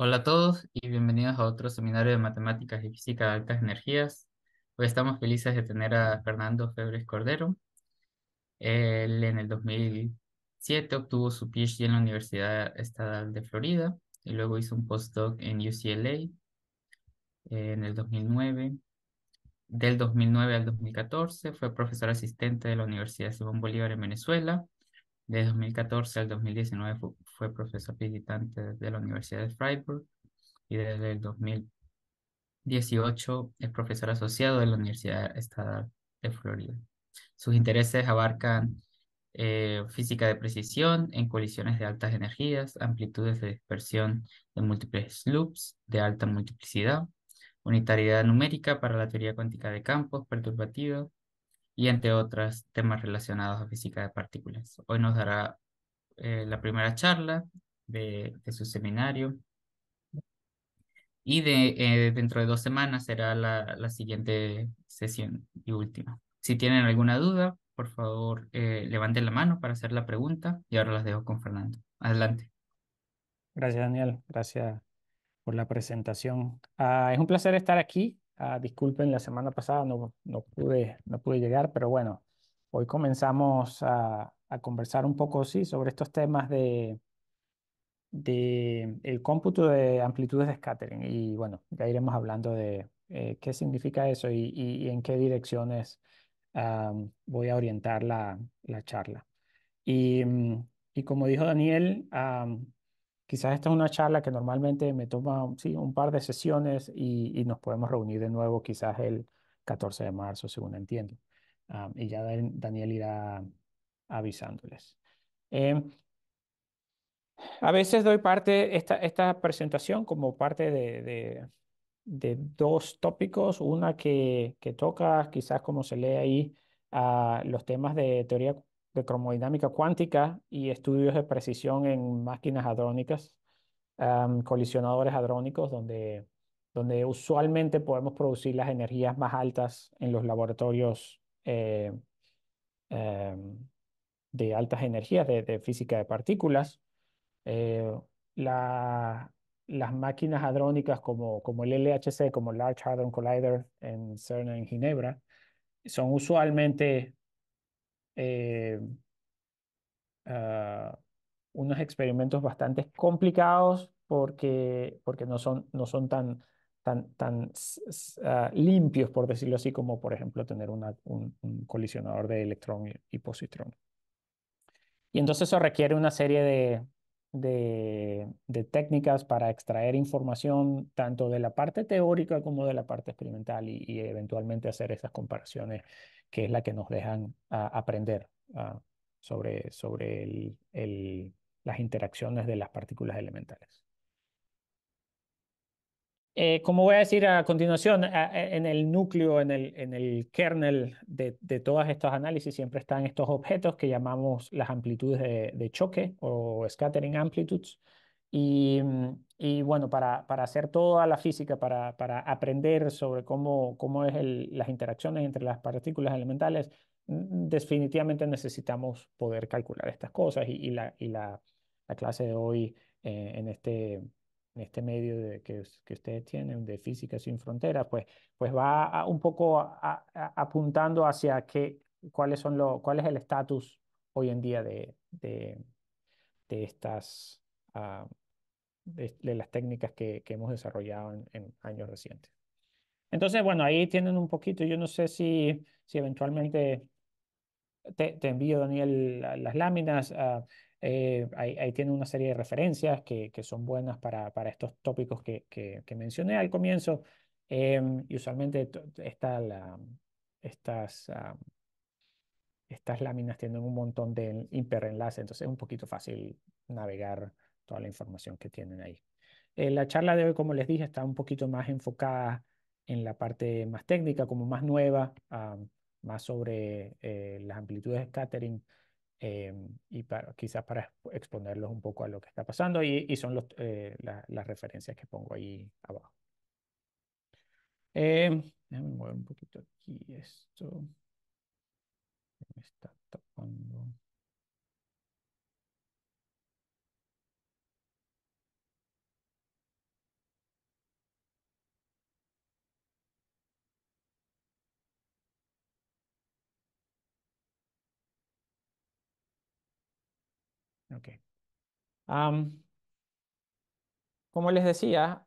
Hola a todos y bienvenidos a otro seminario de matemáticas y física de altas energías. Hoy estamos felices de tener a Fernando Febres Cordero. Él en el 2007 obtuvo su PhD en la Universidad Estatal de Florida y luego hizo un postdoc en UCLA en el 2009. Del 2009 al 2014 fue profesor asistente de la Universidad Simón Bolívar en Venezuela. De 2014 al 2019 fue, fue profesor visitante de la Universidad de Freiburg y desde el 2018 es profesor asociado de la Universidad Estatal de Florida. Sus intereses abarcan eh, física de precisión en colisiones de altas energías, amplitudes de dispersión de múltiples loops de alta multiplicidad, unitariedad numérica para la teoría cuántica de campos perturbativos y entre otras temas relacionados a física de partículas. Hoy nos dará eh, la primera charla de, su seminario. Y de, eh, dentro de dos semanas será la, siguiente sesión y última. Si tienen alguna duda, por favor, eh, levanten la mano para hacer la pregunta y ahora las dejo con Fernando. Adelante. Gracias, Daniel. Gracias por la presentación. Ah, es un placer estar aquí. Ah, disculpen, la semana pasada no, no, pude, no pude llegar, pero bueno, hoy comenzamos a a conversar un poco sí, sobre estos temas de, de el cómputo de amplitudes de scattering. Y bueno, ya iremos hablando de eh, qué significa eso y, y, en qué direcciones voy a orientar la, la charla. Y, mm, y, como dijo Daniel, quizás esta es una charla que normalmente me toma sí, un par de sesiones y, nos podemos reunir de nuevo quizás el 14 de marzo, según entiendo. y ya Daniel irá avisándoles. Eh, a veces doy parte, esta, esta presentación como parte de, de, dos tópicos, una que, toca quizás como se lee ahí a ah, los temas de teoría de cromodinámica cuántica y estudios de precisión en máquinas hadrónicas, colisionadores hadrónicos, donde, donde usualmente podemos producir las energías más altas en los laboratorios eh, em, de altas energías, de, física de partículas. Eh, las máquinas hadrónicas como, como el LHC, como Large Hadron Collider en CERN en Ginebra, son usualmente eh, ah, unos experimentos bastante complicados porque, porque no son, no son tan, tan, tan ah, limpios, por decirlo así, como por ejemplo tener un, colisionador de electrón y positrón. Y entonces eso requiere una serie de, técnicas para extraer información tanto de la parte teórica como de la parte experimental y, eventualmente hacer esas comparaciones que es la que nos dejan aprender ah, sobre, las interacciones de las partículas elementales. Eh, como voy a decir a continuación, en el núcleo, en el, en el kernel de, todas todos estos análisis siempre están estos objetos que llamamos las amplitudes de, choque o scattering amplitudes. Y, bueno, para, para, hacer toda la física, para, para aprender sobre cómo, cómo es las interacciones entre las partículas elementales, mm, definitivamente necesitamos poder calcular estas cosas y, la, la, clase de hoy eh, en este en este medio de, que, ustedes tienen de Física Sin Fronteras, pues, pues va un poco apuntando hacia qué, cuáles son lo, cuál es el estatus hoy en día de, de, estas, ah, de, las técnicas que, hemos desarrollado en, años recientes. Entonces, bueno, ahí tienen un poquito, yo no sé si, si eventualmente te, envío, Daniel, las láminas. Ah, eh, ahí, ahí, tiene una serie de referencias que, son buenas para, estos tópicos que, mencioné al comienzo. Em, y usualmente ah, estas, láminas tienen un montón de hiperenlaces, entonces es un poquito fácil navegar toda la información que tienen ahí. Eh, la charla de hoy, como les dije, está un poquito más enfocada en la parte más técnica, como más nueva, ah, más sobre eh, las amplitudes de scattering eh, y para, quizás para exponerlos un poco a lo que está pasando y, son los, eh, las referencias que pongo ahí abajo. Eh, déjame mover un poquito aquí esto. Me está tocando? Okay. como les decía,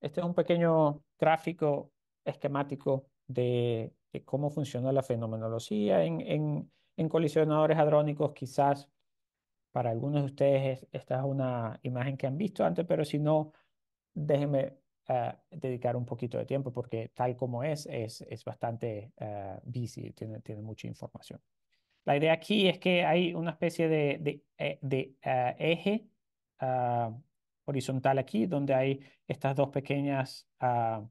este es un pequeño gráfico esquemático de, cómo funciona la fenomenología en, en, en, colisionadores hadrónicos. Quizás para algunos de ustedes esta es una imagen que han visto antes, pero si no, déjenme ah, dedicar un poquito de tiempo porque tal como es, es, es bastante visible ah, tiene, tiene mucha información. La idea aquí es que hay una especie de, eh, ah, eje ah, horizontal aquí, donde hay estas dos pequeñas ah,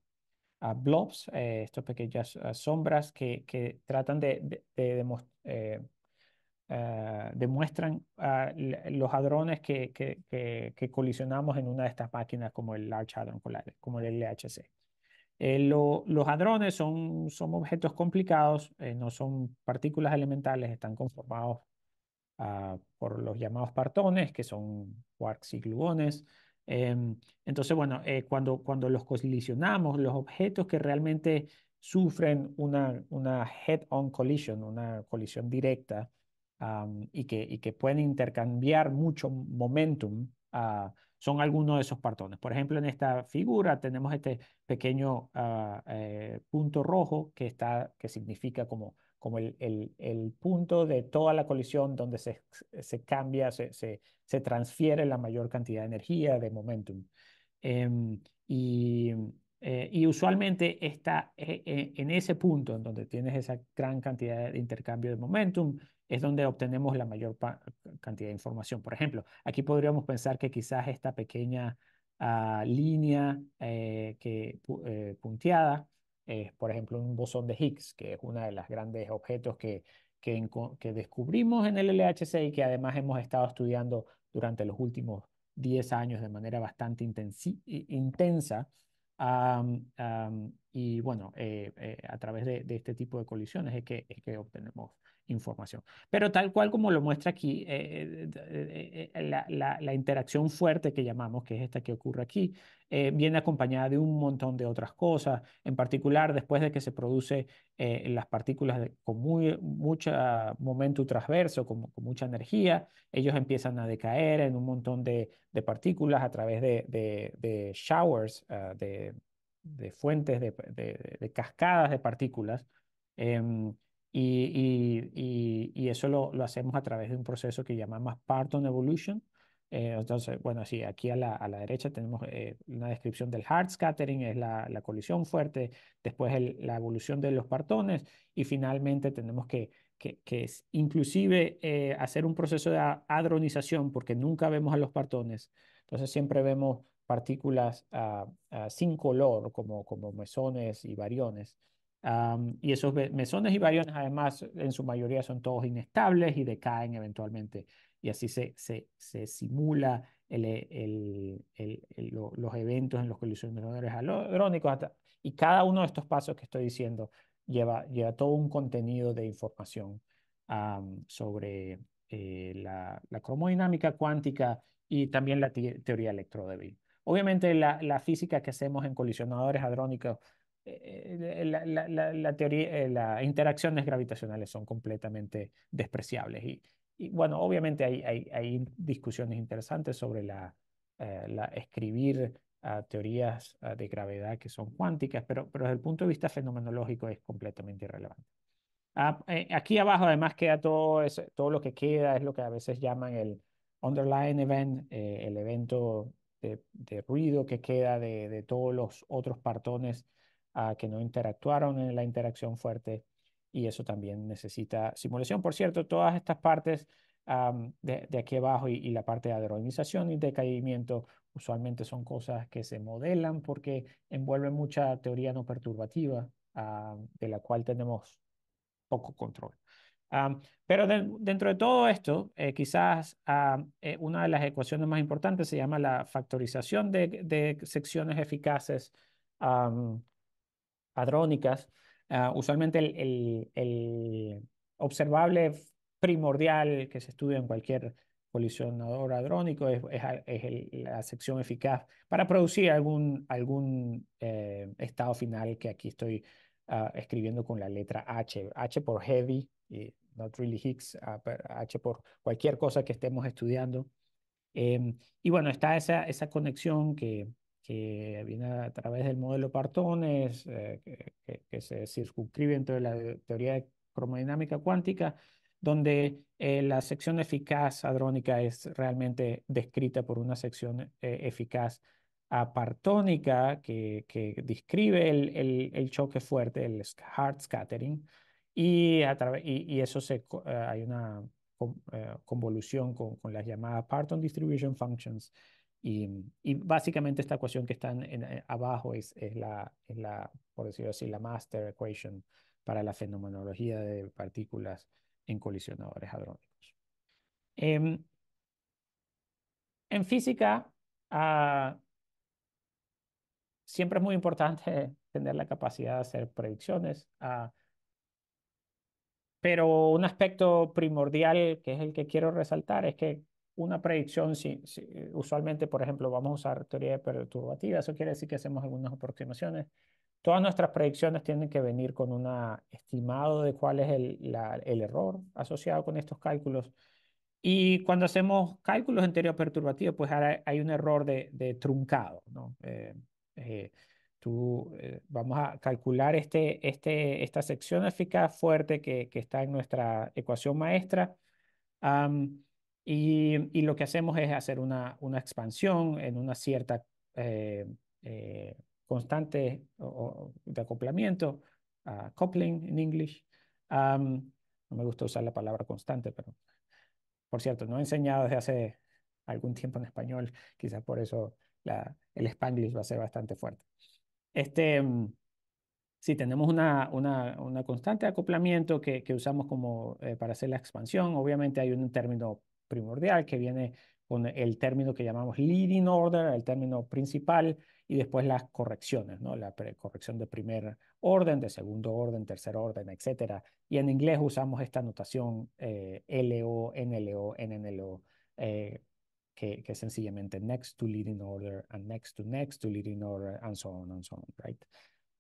blobs, eh, estas pequeñas sombras que, tratan de, eh, demuestran los hadrones que, que, que, colisionamos en una de estas máquinas como el Large Hadron Collider, como el LHC. Eh, los hadrones son, objetos complicados, eh, no son partículas elementales, están conformados ah, por los llamados partones, que son quarks y gluones. Em, entonces, bueno, eh, cuando, los colisionamos, los objetos que realmente sufren una, head-on collision, una colisión directa, y, que, y que pueden intercambiar mucho momentum, Ah, son algunos de esos partones. Por ejemplo, en esta figura tenemos este pequeño ah, eh, punto rojo que, está, que significa como, como el, punto de toda la colisión donde se, cambia, se, transfiere la mayor cantidad de energía, de momentum. Em, eh, y, usualmente está eh, en ese punto en donde tienes esa gran cantidad de intercambio de momentum, es donde obtenemos la mayor cantidad de información. Por ejemplo, aquí podríamos pensar que quizás esta pequeña ah, línea eh, que, eh, punteada es, por ejemplo, un bosón de Higgs, que es uno de los grandes objetos que, que, que descubrimos en el LHC y que además hemos estado estudiando durante los últimos 10 años de manera bastante intensa. y bueno, eh, a través de, de, este tipo de colisiones es que, es que obtenemos información. Pero tal cual como lo muestra aquí, eh, eh, eh, la, la, interacción fuerte que llamamos, que es esta que ocurre aquí, viene acompañada de un montón de otras cosas. En particular, después de que se produce las partículas con muy, mucho momento transverso, con, mucha energía, ellos empiezan a decaer en un montón de, de partículas a través de, de showers, ah, de, fuentes, de, cascadas de partículas. Em, y, y, y, eso lo, lo, hacemos a través de un proceso que llamamos Parton Evolution. Eh, entonces, bueno, aquí a la, a la derecha tenemos eh, una descripción del hard scattering, es la, la colisión fuerte, después la evolución de los partones y finalmente tenemos que, que, que es, inclusive eh, hacer un proceso de adronización porque nunca vemos a los partones. Entonces siempre vemos partículas ah, ah, sin color como, como mesones y variones y esos mesones y baryones, además, en su mayoría son todos inestables y decaen eventualmente. Y así se, se, se simula e, los eventos en los colisionadores hadrónicos. y cada uno de estos pasos que estoy diciendo lleva, lleva todo un contenido de información sobre eh, la, la, cromodinámica cuántica y también la teoría electrodébil. Obviamente, la, la física que hacemos en colisionadores hadrónicos eh, eh, eh, la, la, la, teoría, las interacciones gravitacionales son completamente despreciables. Y, y bueno, obviamente hay, hay, discusiones interesantes sobre la, escribir ah, teorías ah, de gravedad que son cuánticas, pero, pero desde el punto de vista fenomenológico es completamente irrelevante. Ah, aquí abajo además queda todo, todo lo que queda, es lo que a veces llaman el underlying event, el evento de, de, ruido que queda de, de, todos los otros partones que no interactuaron en la interacción fuerte y eso también necesita simulación. Por cierto, todas estas partes de, aquí abajo y, la parte de adronización y decaimiento usualmente son cosas que se modelan porque envuelven mucha teoría no perturbativa ah, de la cual tenemos poco control. pero dentro de todo esto, eh, quizás eh, una de las ecuaciones más importantes se llama la factorización de, de secciones eficaces hadrónicas, ah, usualmente el, observable primordial que se estudia en cualquier colisionador hadrónico es, es, la sección eficaz para producir algún, algún eh, estado final que aquí estoy ah, escribiendo con la letra H, H por heavy, eh, not really Higgs, ah, H por cualquier cosa que estemos estudiando. Em, y bueno, está esa, esa conexión que, que viene a través del modelo Partones, eh, que, se circunscribe dentro de la teoría de cromodinámica cuántica, donde eh, la sección eficaz hadrónica es realmente descrita por una sección eh, eficaz apartónica que, que describe el, el, el, choque fuerte, el hard scattering, y, eso se, hay una convolución con, con, las llamadas Parton Distribution Functions, y, básicamente esta ecuación que está en, eh, abajo es, la, por decirlo así, la master equation para la fenomenología de partículas en colisionadores hadrónicos. Em, en física, ah, siempre es muy importante tener la capacidad de hacer predicciones, ah, pero un aspecto primordial que es el que quiero resaltar es que una predicción, si, eh, usualmente, por ejemplo, vamos a usar teoría perturbativa, eso quiere decir que hacemos algunas aproximaciones. Todas nuestras predicciones tienen que venir con una estimado de cuál es el, el, error asociado con estos cálculos. Y cuando hacemos cálculos en teoría perturbativa, pues ahora hay un error de, truncado, ¿no? Eh, eh, tú, vamos a calcular este, este, esta sección eficaz fuerte que, que está en nuestra ecuación maestra. Y, lo que hacemos es hacer una, una expansión en una cierta eh, eh, constante de acoplamiento, ah, coupling en inglés. no me gusta usar la palabra constante, pero por cierto, no he enseñado desde hace algún tiempo en español, quizás por eso la, el spanglish va a ser bastante fuerte. Este, mm, si tenemos una, una, una constante de acoplamiento que, que usamos como eh, para hacer la expansión, obviamente hay un término primordial, que viene con el término que llamamos leading order, el término principal, y después las correcciones, ¿no? la corrección de primer orden, de segundo orden, tercer orden, etc. Y en inglés usamos esta notación eh, LO, NLO, NNLO, eh, que, que, sencillamente next to leading order, and next to next to leading order, and so on, and so on, right?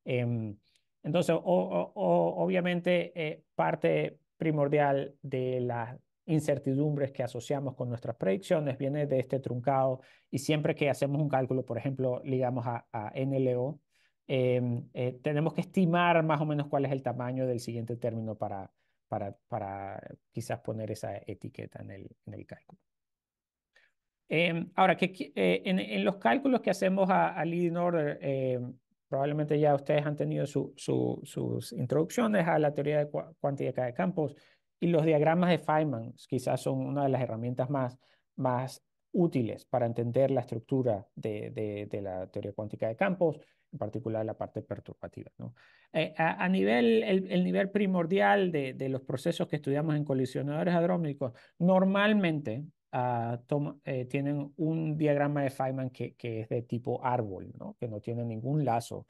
Em, entonces, o, obviamente, eh, parte primordial de las incertidumbres que asociamos con nuestras predicciones viene de este truncado y siempre que hacemos un cálculo, por ejemplo, ligamos a, NLO, em, eh, tenemos que estimar más o menos cuál es el tamaño del siguiente término para, para, para quizás poner esa etiqueta en el, en el cálculo. Em, ahora, que, eh, en, los cálculos que hacemos a, a leading order, em, probablemente ya ustedes han tenido su, sus introducciones a la teoría de cuántica de campos. Y los diagramas de Feynman quizás son una de las herramientas más, más útiles para entender la estructura de, de, la teoría cuántica de campos, en particular la parte perturbativa. ¿no? Eh, a, nivel, el, nivel primordial de, de, los procesos que estudiamos en colisionadores hadrónicos, normalmente ah, eh, tienen un diagrama de Feynman que, que es de tipo árbol, ¿no? que no tiene ningún lazo.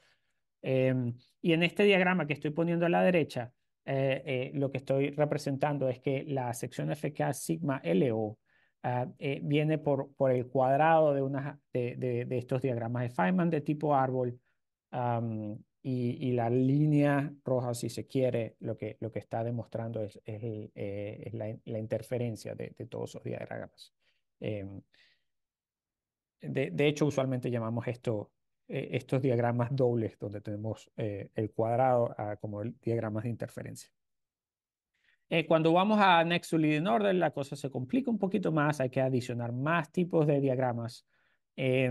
Em, y en este diagrama que estoy poniendo a la derecha, eh, eh, lo que estoy representando es que la sección FK sigma LO ah, eh, viene por, por el cuadrado de, de, estos diagramas de Feynman de tipo árbol y, la línea roja, si se quiere, lo que, lo que está demostrando es, la, interferencia de, todos esos diagramas. Em, de, hecho, usualmente llamamos esto eh, estos diagramas dobles donde tenemos eh, el cuadrado ah, como diagramas de interferencia. Eh, cuando vamos a Next to Leading Order, la cosa se complica un poquito más, hay que adicionar más tipos de diagramas. y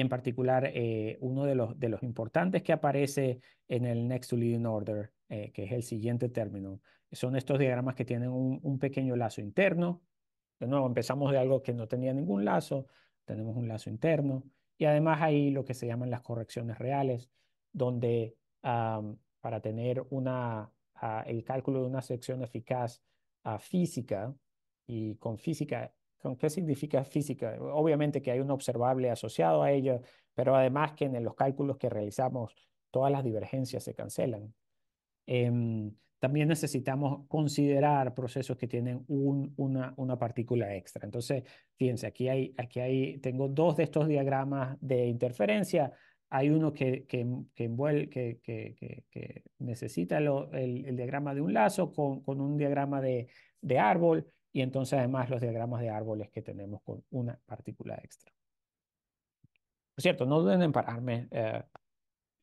en particular, uno de los, de los importantes que aparece en el Next to Leading Order, que es el siguiente término, son estos diagramas que tienen un, pequeño lazo interno. De nuevo, empezamos de algo que no tenía ningún lazo, tenemos un lazo interno, y además hay lo que se llaman las correcciones reales, donde para tener una, ah, el cálculo de una sección eficaz ah, física, y con física, ¿con qué significa física? Obviamente que hay un observable asociado a ello, pero además que en los cálculos que realizamos todas las divergencias se cancelan. Em, también necesitamos considerar procesos que tienen una, partícula extra. Entonces, fíjense, aquí, hay, aquí hay, tengo dos de estos diagramas de interferencia. Hay uno que, necesita el, diagrama de un lazo con, un diagrama de, árbol y entonces además los diagramas de árboles que tenemos con una partícula extra. Por cierto, no duden en pararme. Eh,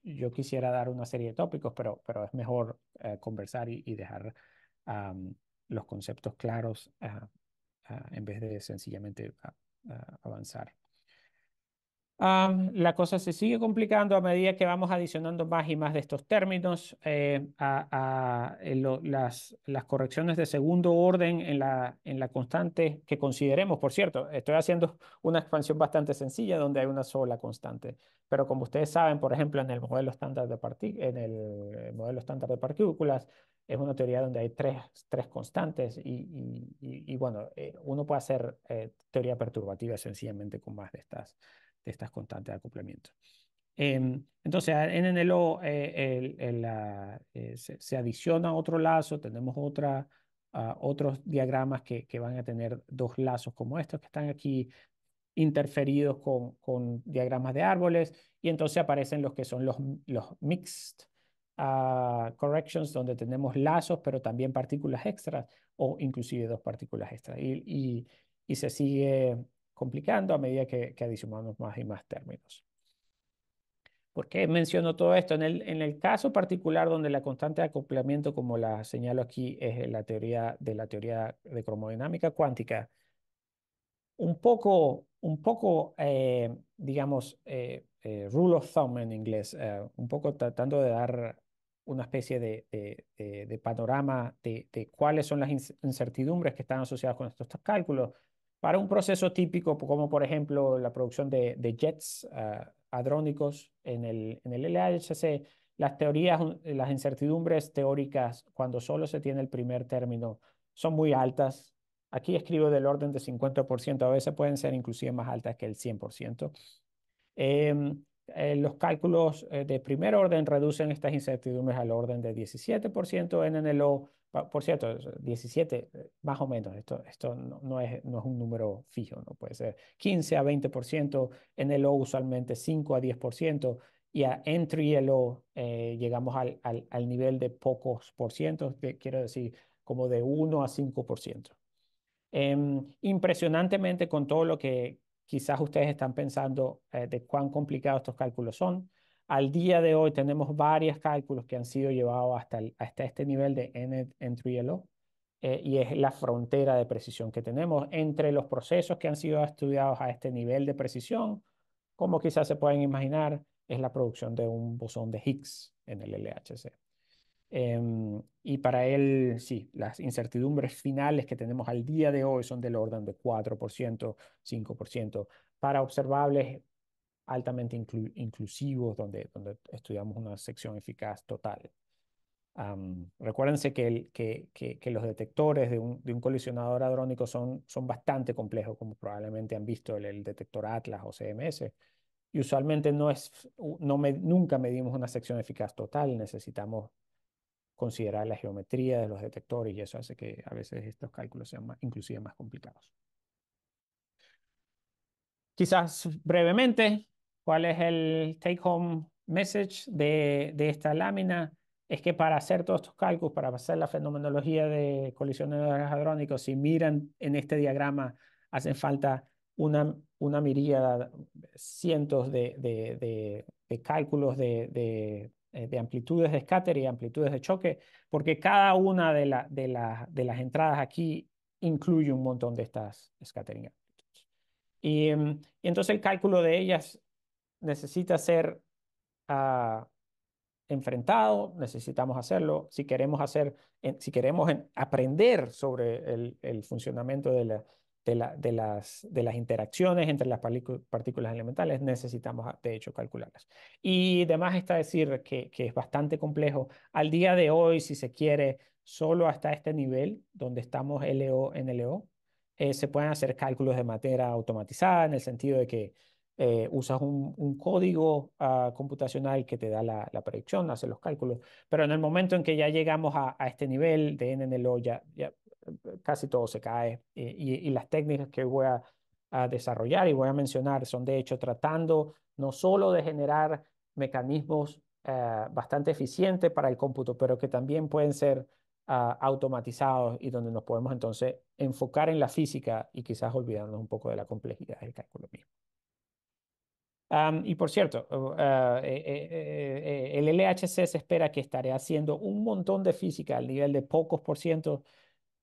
yo quisiera dar una serie de tópicos, pero, pero es mejor eh, conversar y, dejar los conceptos claros ah, ah, en vez de sencillamente ah, avanzar la cosa se sigue complicando a medida que vamos adicionando más y más de estos términos eh, a, eh, las, correcciones de segundo orden en la, en la constante que consideremos. Por cierto, estoy haciendo una expansión bastante sencilla donde hay una sola constante. Pero como ustedes saben, por ejemplo, en el modelo estándar de, en el modelo estándar de partículas, es una teoría donde hay tres, tres constantes y, bueno, eh, uno puede hacer teoría perturbativa sencillamente con más de estas de estas constantes de acoplamiento. Em, entonces, en NLO eh, el, el, la, eh, se, adiciona otro lazo, tenemos otra, ah, otros diagramas que, que van a tener dos lazos como estos que están aquí interferidos con, con, diagramas de árboles y entonces aparecen los que son los, los mixed ah, corrections donde tenemos lazos pero también partículas extras o inclusive dos partículas extras y, y, y se sigue complicando a medida que, que adicionamos más y más términos. ¿Por qué menciono todo esto? En el, en el, caso particular donde la constante de acoplamiento, como la señalo aquí, es la teoría de la teoría de cromodinámica cuántica, un poco, un poco eh, digamos, eh, eh, rule of thumb en inglés, un poco tratando de dar una especie de, panorama de, cuáles son las incertidumbres que están asociadas con estos cálculos. Para un proceso típico, como por ejemplo la producción de, jets ah, hadrónicos en el, LHC, las teorías, eh, las incertidumbres teóricas cuando solo se tiene el primer término son muy altas. Aquí escribo del orden de 50%, a veces pueden ser inclusive más altas que el 100%. Em, eh, los cálculos eh, de primer orden reducen estas incertidumbres al orden de 17% en NLO, por cierto, 17, eh, eh, más o menos, esto, no, es, no un número fijo, no puede ser 15 a 20%, en el O usualmente 5 a 10%, y a entry LO eh, llegamos al, nivel de pocos por ciento quiero decir, como de 1 a 5%. Em, impresionantemente con todo lo que quizás ustedes están pensando de cuán complicados estos cálculos son, al día de hoy tenemos varios cálculos que han sido llevados hasta, este nivel de N entry LO, eh, y es la frontera de precisión que tenemos entre los procesos que han sido estudiados a este nivel de precisión, como quizás se pueden imaginar, es la producción de un bosón de Higgs en el LHC. Em, y para él, sí, las incertidumbres finales que tenemos al día de hoy son del orden de 4%, 5%. Para observables altamente inclusivos, donde, donde estudiamos una sección eficaz total. Um, recuérdense que, el, que, que, los detectores de un, de un colisionador hadrónico son, son, bastante complejos, como probablemente han visto el, detector Atlas o CMS, y usualmente no es, no me, nunca medimos una sección eficaz total, necesitamos considerar la geometría de los detectores y eso hace que a veces estos cálculos sean más, inclusive más complicados. Quizás brevemente, ¿Cuál es el take home message de, esta lámina? Es que para hacer todos estos cálculos, para hacer la fenomenología de colisiones de hadrónicos, si miran en este diagrama, hacen falta una, una miríada, cientos de, cálculos eh, de, amplitudes de scatter y amplitudes de choque, porque cada una de, de, las entradas aquí incluye un montón de estas scattering Y, mm, y entonces el cálculo de ellas necesita ser ah, enfrentado, necesitamos hacerlo. Si queremos, hacer, si queremos aprender sobre el, funcionamiento de, la, de, las, de las interacciones entre las partículas elementales, necesitamos ah, de hecho calcularlas. Y además está decir que, que es bastante complejo. Al día de hoy, si se quiere, solo hasta este nivel, donde estamos LO en LO, eh, se pueden hacer cálculos de materia automatizada en el sentido de que eh, usas un, código ah, computacional que te da la, predicción, hace los cálculos, pero en el momento en que ya llegamos a, este nivel de NNLO, ya, ya casi todo se cae eh, y, las técnicas que voy a, desarrollar y voy a mencionar son de hecho tratando no solo de generar mecanismos ah, bastante eficientes para el cómputo, pero que también pueden ser ah, automatizados y donde nos podemos entonces enfocar en la física y quizás olvidarnos un poco de la complejidad del cálculo mismo y por cierto, eh, eh, eh, el LHC se espera que estaré haciendo un montón de física al nivel de pocos por ciento.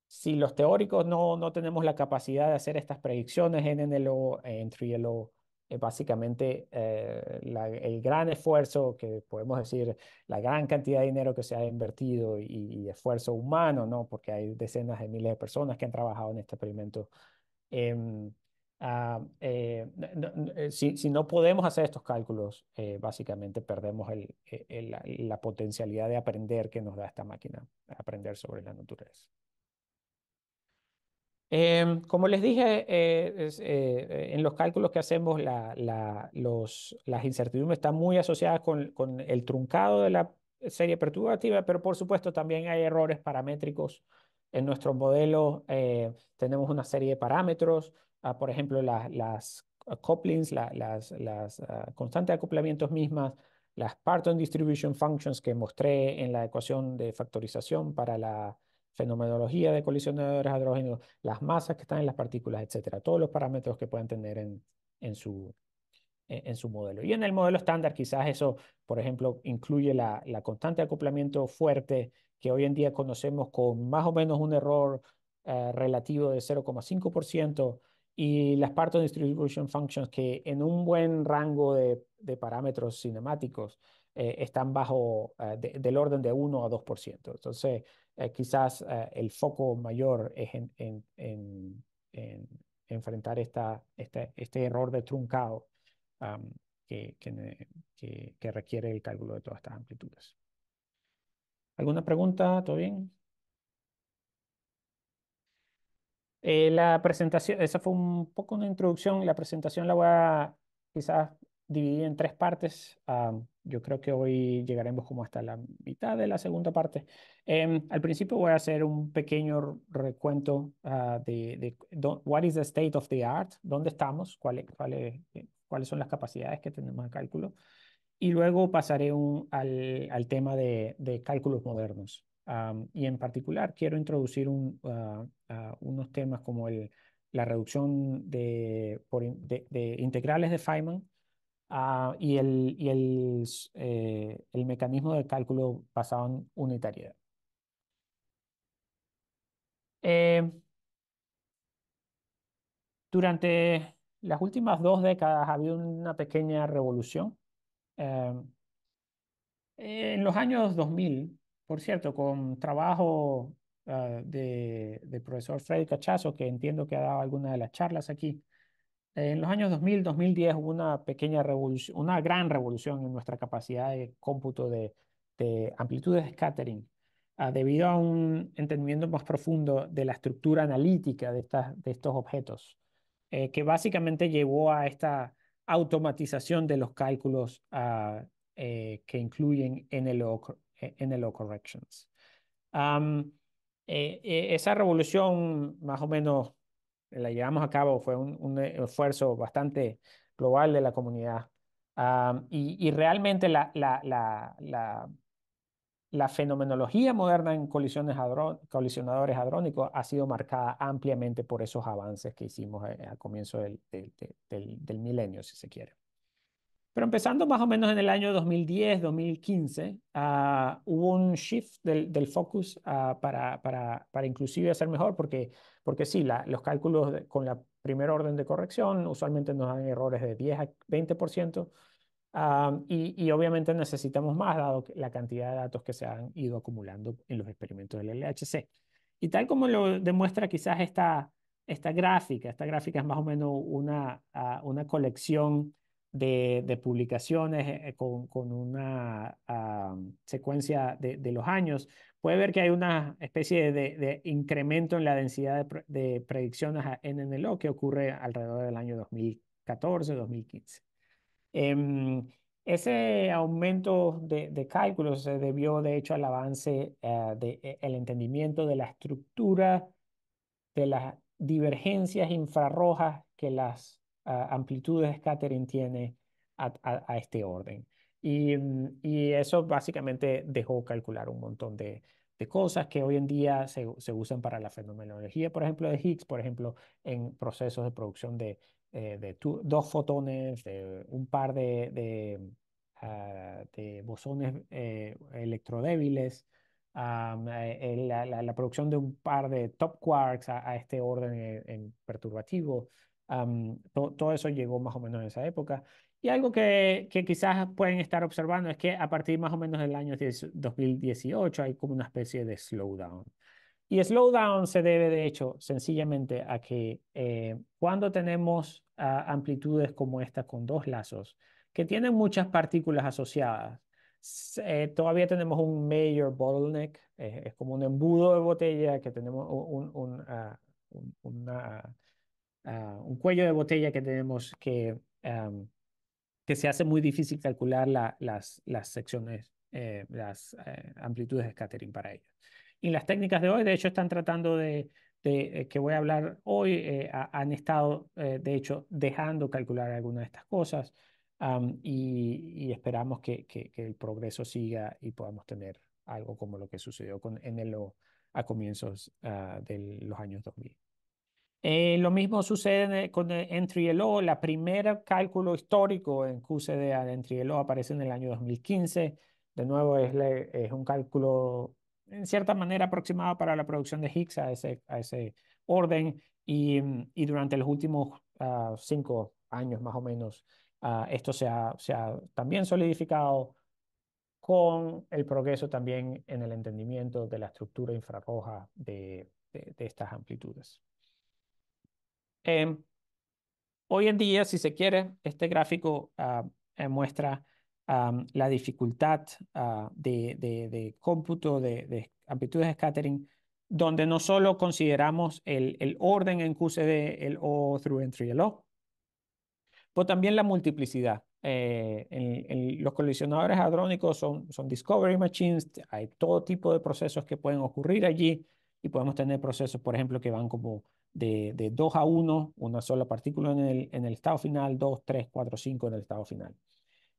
Si los teóricos no, no tenemos la capacidad de hacer estas predicciones en NLO, en TRILO, básicamente el gran esfuerzo que podemos decir, la gran cantidad de dinero que se ha invertido y, y esfuerzo humano, ¿no? porque hay decenas de miles de personas que han trabajado en este experimento em, Ah, eh, eh, si, no podemos hacer estos cálculos, eh, básicamente perdemos e-, la, potencialidad de aprender que nos da esta máquina, aprender sobre la naturaleza. Em, como les dije, en los cálculos que hacemos, las incertidumbres están muy asociadas con, con el truncado de la serie perturbativa, pero por supuesto también hay errores paramétricos. En nuestro modelo tenemos una serie de parámetros, por ejemplo, las couplings, las, las ah, constantes de acoplamientos mismas, las Parton Distribution Functions que mostré en la ecuación de factorización para la fenomenología de colisionadores hidrógenos, las masas que están en las partículas, etcétera, todos los parámetros que puedan tener en, en su, en su modelo. Y en el modelo estándar quizás eso, por ejemplo, incluye la, la, constante de acoplamiento fuerte que hoy en día conocemos con más o menos un error ah, relativo de 0,5%, y las de Distribution Functions que en un buen rango de, parámetros cinemáticos eh, están bajo eh, del orden de 1 a 2%. Entonces, eh, quizás el foco mayor es en, enfrentar esta, este, este error de truncado que, que, que requiere el cálculo de todas estas amplitudes. ¿Alguna pregunta? ¿Todo bien? Eh, la presentación, esa fue un poco una introducción. La presentación la voy a quizás dividir en tres partes. Ah, yo creo que hoy llegaremos como hasta la mitad de la segunda parte. Em, al principio voy a hacer un pequeño recuento ah, de, de what is the state of the art, dónde estamos, cuáles eh, son las capacidades que tenemos de cálculo. Y luego pasaré al, al, tema de cálculos modernos y en particular quiero introducir ah, ah, unos temas como la reducción de, integrales de Feynman ah, y, eh, el, mecanismo de cálculo basado en unitariedad. Eh, durante las últimas dos décadas ha habido una pequeña revolución. Em, en los años 2000, por cierto, con trabajo ah, de, del profesor Freddy Cachazo, que entiendo que ha dado alguna de las charlas aquí. Eh, en los años 2000-2010 hubo una pequeña revolución, una gran revolución en nuestra capacidad de cómputo de, amplitudes de scattering, ah, debido a un entendimiento más profundo de la estructura analítica de, estas, de estos objetos, eh, que básicamente llevó a esta automatización de los cálculos ah, eh, que incluyen NLO e-, en corrections. Um, corrections. Eh, eh, esa revolución, más o menos, la llevamos a cabo, fue un, esfuerzo bastante global de la comunidad. y, realmente la, la, la, la, fenomenología moderna en colisiones colisionadores hadrónicos ha sido marcada ampliamente por esos avances que hicimos eh, al comienzo del, del milenio, si se quiere. Pero empezando más o menos en el año 2010-2015, ah, hubo un shift del, focus ah, para, para, para, inclusive hacer mejor, porque, porque sí, la, los cálculos con la primera orden de corrección usualmente nos dan errores de 10 a 20%, ah, y, obviamente necesitamos más dado la cantidad de datos que se han ido acumulando en los experimentos del LHC. Y tal como lo demuestra quizás esta, esta gráfica, esta gráfica es más o menos una, una colección de, publicaciones eh, con, una ah, secuencia de, los años, puede ver que hay una especie de, incremento en la densidad de, predicciones en NNLO que ocurre alrededor del año 2014, 2015. Em, ese aumento de, cálculos se debió, de hecho, al avance ah, de del eh, entendimiento de la estructura de las divergencias infrarrojas que las amplitud de scattering tiene a, este orden. Mm, y, eso básicamente dejó calcular un montón de, cosas que hoy en día se, se, usan para la fenomenología, por ejemplo, de Higgs, por ejemplo, en procesos de producción de, eh, dos fotones, de un par de, ah, bosones eh, electrodébiles, eh, la, producción de un par de top quarks a, este orden en perturbativo, todo, eso llegó más o menos en esa época. Y algo que, quizás pueden estar observando es que a partir más o menos del año 2018 hay como una especie de slowdown. Y slowdown se debe, de hecho, sencillamente a que eh, cuando tenemos ah, amplitudes como esta con dos lazos, que tienen muchas partículas asociadas, eh, todavía tenemos un major bottleneck, eh, es como un embudo de botella que tenemos ah, un, una Ah, un cuello de botella que tenemos que, que se hace muy difícil calcular las, las secciones, eh, las eh, amplitudes de scattering para ello. Y las técnicas de hoy, de hecho, están tratando de, de eh, que voy a hablar hoy, han estado, de hecho, dejando calcular algunas de estas cosas y, esperamos que, que, el progreso siga y podamos tener algo como lo que sucedió con NLO a comienzos ah, de los años 2000. Eh, lo mismo sucede con LO. la primera cálculo histórico en QCDA de LO aparece en el año 2015. De nuevo, es, un cálculo en cierta manera aproximado para la producción de Higgs a ese, orden y, durante los últimos ah, cinco años más o menos ah, esto se ha, también solidificado con el progreso también en el entendimiento de la estructura infrarroja de estas amplitudes. Em, hoy en día, si se quiere, este gráfico ah, eh, muestra ah, la dificultad ah, de, cómputo, de, de, amplitudes de scattering, donde no solo consideramos el, orden en QCD, el O through entry, el O, pero también la multiplicidad. Eh, los colisionadores hadrónicos son discovery machines, hay todo tipo de procesos que pueden ocurrir allí y podemos tener procesos, por ejemplo, que van como de, de 2 a 1, una sola partícula en el, en el estado final, 2, 3, 4, 5 en el estado final.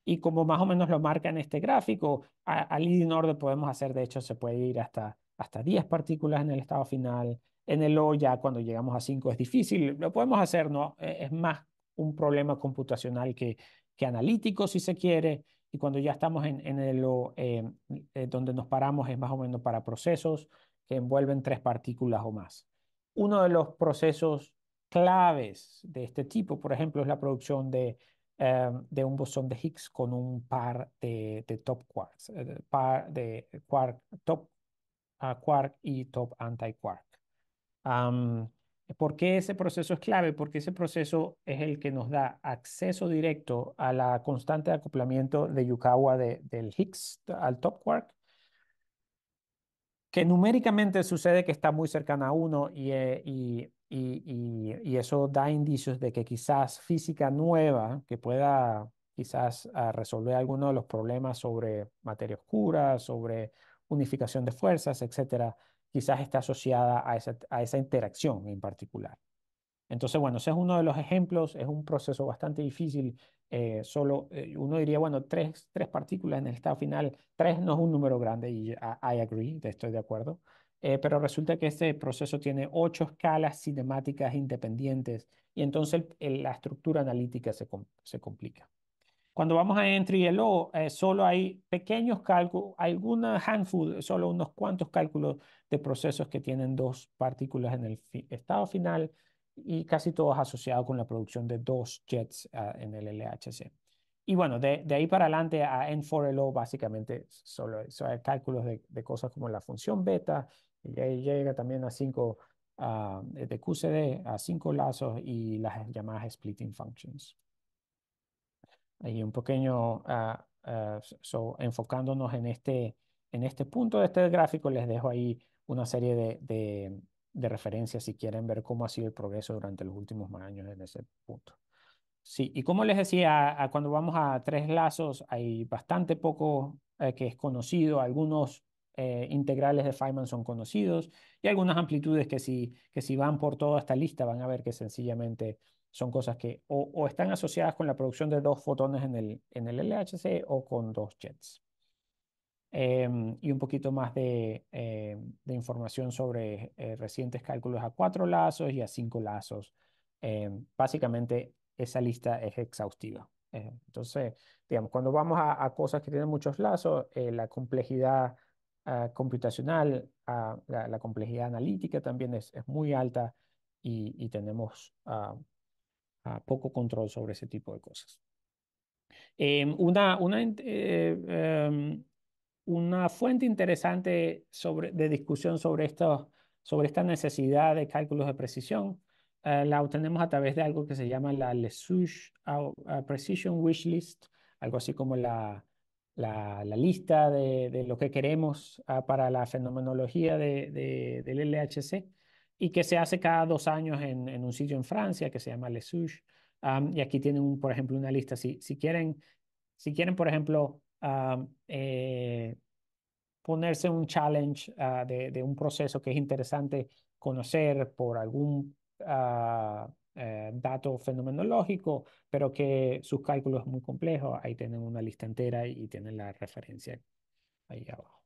Y como más o menos lo marca en este gráfico, al leading order podemos hacer, de hecho, se puede ir hasta, hasta 10 partículas en el estado final. En el O ya cuando llegamos a 5 es difícil, lo podemos hacer, ¿no? E, es más un problema computacional que, que analítico, si se quiere. Y cuando ya estamos en, en el O, eh, eh, donde nos paramos es más o menos para procesos, que envuelven tres partículas o más. Uno de los procesos claves de este tipo, por ejemplo, es la producción de, em, un bosón de Higgs con un par de, top quarks, eh, par de quark, top a ah, quark y top antiquark. Um, ¿Por qué ese proceso es clave? Porque ese proceso es el que nos da acceso directo a la constante de acoplamiento de Yukawa del Higgs al top quark que numéricamente sucede que está muy cercana a uno eh, y, eso da indicios de que quizás física nueva que pueda quizás ah, resolver algunos de los problemas sobre materia oscura, sobre unificación de fuerzas, etcétera, quizás está asociada a esa interacción en particular. Entonces, bueno, ese es uno de los ejemplos, es un proceso bastante difícil. Eh, solo eh, uno diría, bueno, tres, tres partículas en el estado final, tres no es un número grande y I, agree, estoy de acuerdo. Eh, pero resulta que este proceso tiene ocho escalas cinemáticas independientes y entonces la estructura analítica se, se, complica. Cuando vamos a entry y eh, solo hay pequeños cálculos, alguna handful, solo unos cuantos cálculos de procesos que tienen dos partículas en el estado final y casi es asociado con la producción de dos jets ah, en el LHC. Y bueno, de, ahí para adelante a N4LO básicamente solo, hay cálculos de, de, cosas como la función beta, y ahí llega también a 5 ah, de QCD, a cinco lazos y las llamadas splitting functions. Ahí un pequeño, ah, enfocándonos en este, en este punto de este gráfico, les dejo ahí una serie de, de de referencia si quieren ver cómo ha sido el progreso durante los últimos años en ese punto. Sí, y como les decía, cuando vamos a tres lazos hay bastante poco eh, que es conocido, algunos eh, integrales de Feynman son conocidos y algunas amplitudes que si, que si van por toda esta lista van a ver que sencillamente son cosas que o, o están asociadas con la producción de dos fotones en el, en el LHC o con dos jets. Em, y un poquito más de, em, información sobre eh, recientes cálculos a cuatro lazos y a cinco lazos. Em, básicamente esa lista es exhaustiva. Eh, entonces, digamos, cuando vamos a, cosas que tienen muchos lazos, eh, la complejidad ah, computacional, ah, la, complejidad analítica también es, es muy alta y, tenemos ah, poco control sobre ese tipo de cosas. una una una fuente interesante sobre, de discusión sobre, sobre esta necesidad de cálculos de precisión eh, la obtenemos a través de algo que se llama la souche, eh, Precision Wish List, algo así como la, la, lista de, lo que queremos ah, para la fenomenología del LHC y que se hace cada dos años en, un sitio en Francia que se llama le y aquí tienen, por ejemplo, una lista. Si, si, quieren, si quieren, por ejemplo, Ah, eh, ponerse un challenge ah, de, un proceso que es interesante conocer por algún ah, eh, dato fenomenológico, pero que sus cálculos son muy complejos. Ahí tienen una lista entera y tienen la referencia ahí abajo.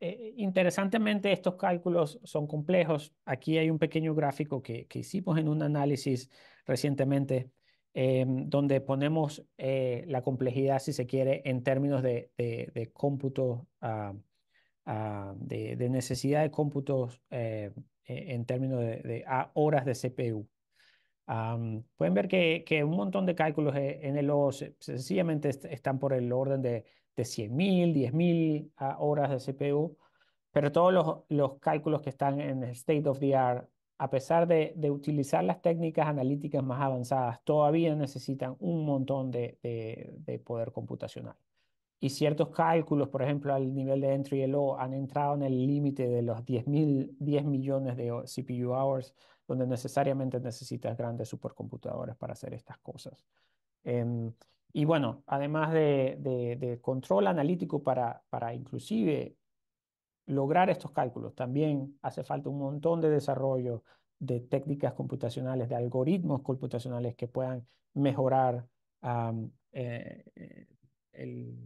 Eh, interesantemente, estos cálculos son complejos. Aquí hay un pequeño gráfico que, que hicimos en un análisis recientemente Em, donde ponemos eh, la complejidad, si se quiere, en términos de, de, de cómputo, ah, ah, de, necesidad de cómputos eh, e, en términos de, horas de CPU. pueden ver que, que, un montón de cálculos eh, en el O sencillamente están por el orden de, de 100.000, 10.000 ah, horas de CPU, pero todos los, los, cálculos que están en el state of the art a pesar de, utilizar las técnicas analíticas más avanzadas, todavía necesitan un montón de, poder computacional. Y ciertos cálculos, por ejemplo, al nivel de entry LO, han entrado en el límite de los 10, 10 millones de CPU hours, donde necesariamente necesitas grandes supercomputadores para hacer estas cosas. Em, y bueno, además de, control analítico para, para inclusive lograr estos cálculos. También hace falta un montón de desarrollo de técnicas computacionales, de algoritmos computacionales que puedan mejorar eh, eh,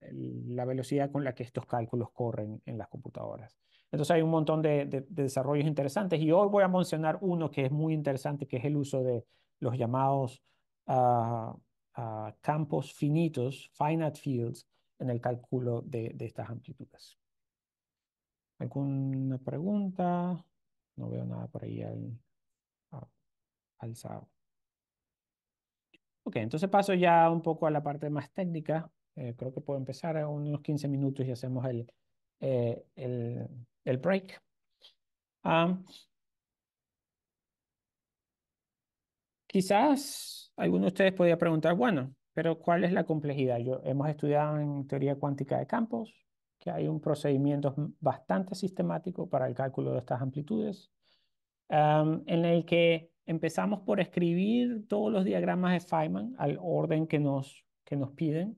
la velocidad con la que estos cálculos corren en las computadoras. Entonces hay un montón de, desarrollos interesantes y hoy voy a mencionar uno que es muy interesante, que es el uso de los llamados ah, ah, campos finitos, finite fields, en el cálculo de estas amplitudes. ¿Alguna pregunta? No veo nada por ahí al, alzado. Ok, entonces paso ya un poco a la parte más técnica. Eh, creo que puedo empezar a unos 15 minutos y hacemos el, eh, el, el, break. Ah, quizás alguno de ustedes podría preguntar, bueno, pero ¿cuál es la complejidad? Yo, hemos estudiado en teoría cuántica de campos, que hay un procedimiento bastante sistemático para el cálculo de estas amplitudes, em, en el que empezamos por escribir todos los diagramas de Feynman al orden que nos, que nos piden,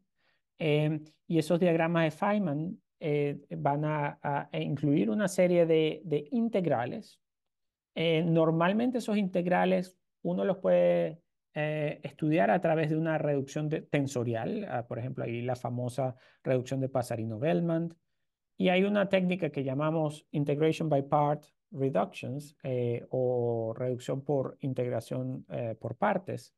em, y esos diagramas de Feynman eh, van a, incluir una serie de, integrales. Eh, normalmente esos integrales uno los puede eh, estudiar a través de una reducción tensorial, ah, por ejemplo, ahí la famosa reducción de Pasarino-Bellman, y hay una técnica que llamamos Integration by Part Reductions eh, o reducción por integración eh, por partes,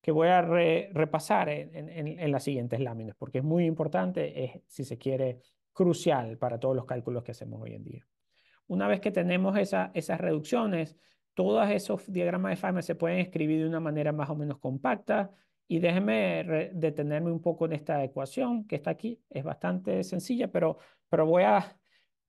que voy a repasar en, las siguientes láminas, porque es muy importante, es, si se quiere, crucial para todos los cálculos que hacemos hoy en día. Una vez que tenemos esas reducciones, todos esos diagramas de Feynman se pueden escribir de una manera más o menos compacta. Y déjenme detenerme un poco en esta ecuación que está aquí. Es bastante sencilla, pero, pero voy, a,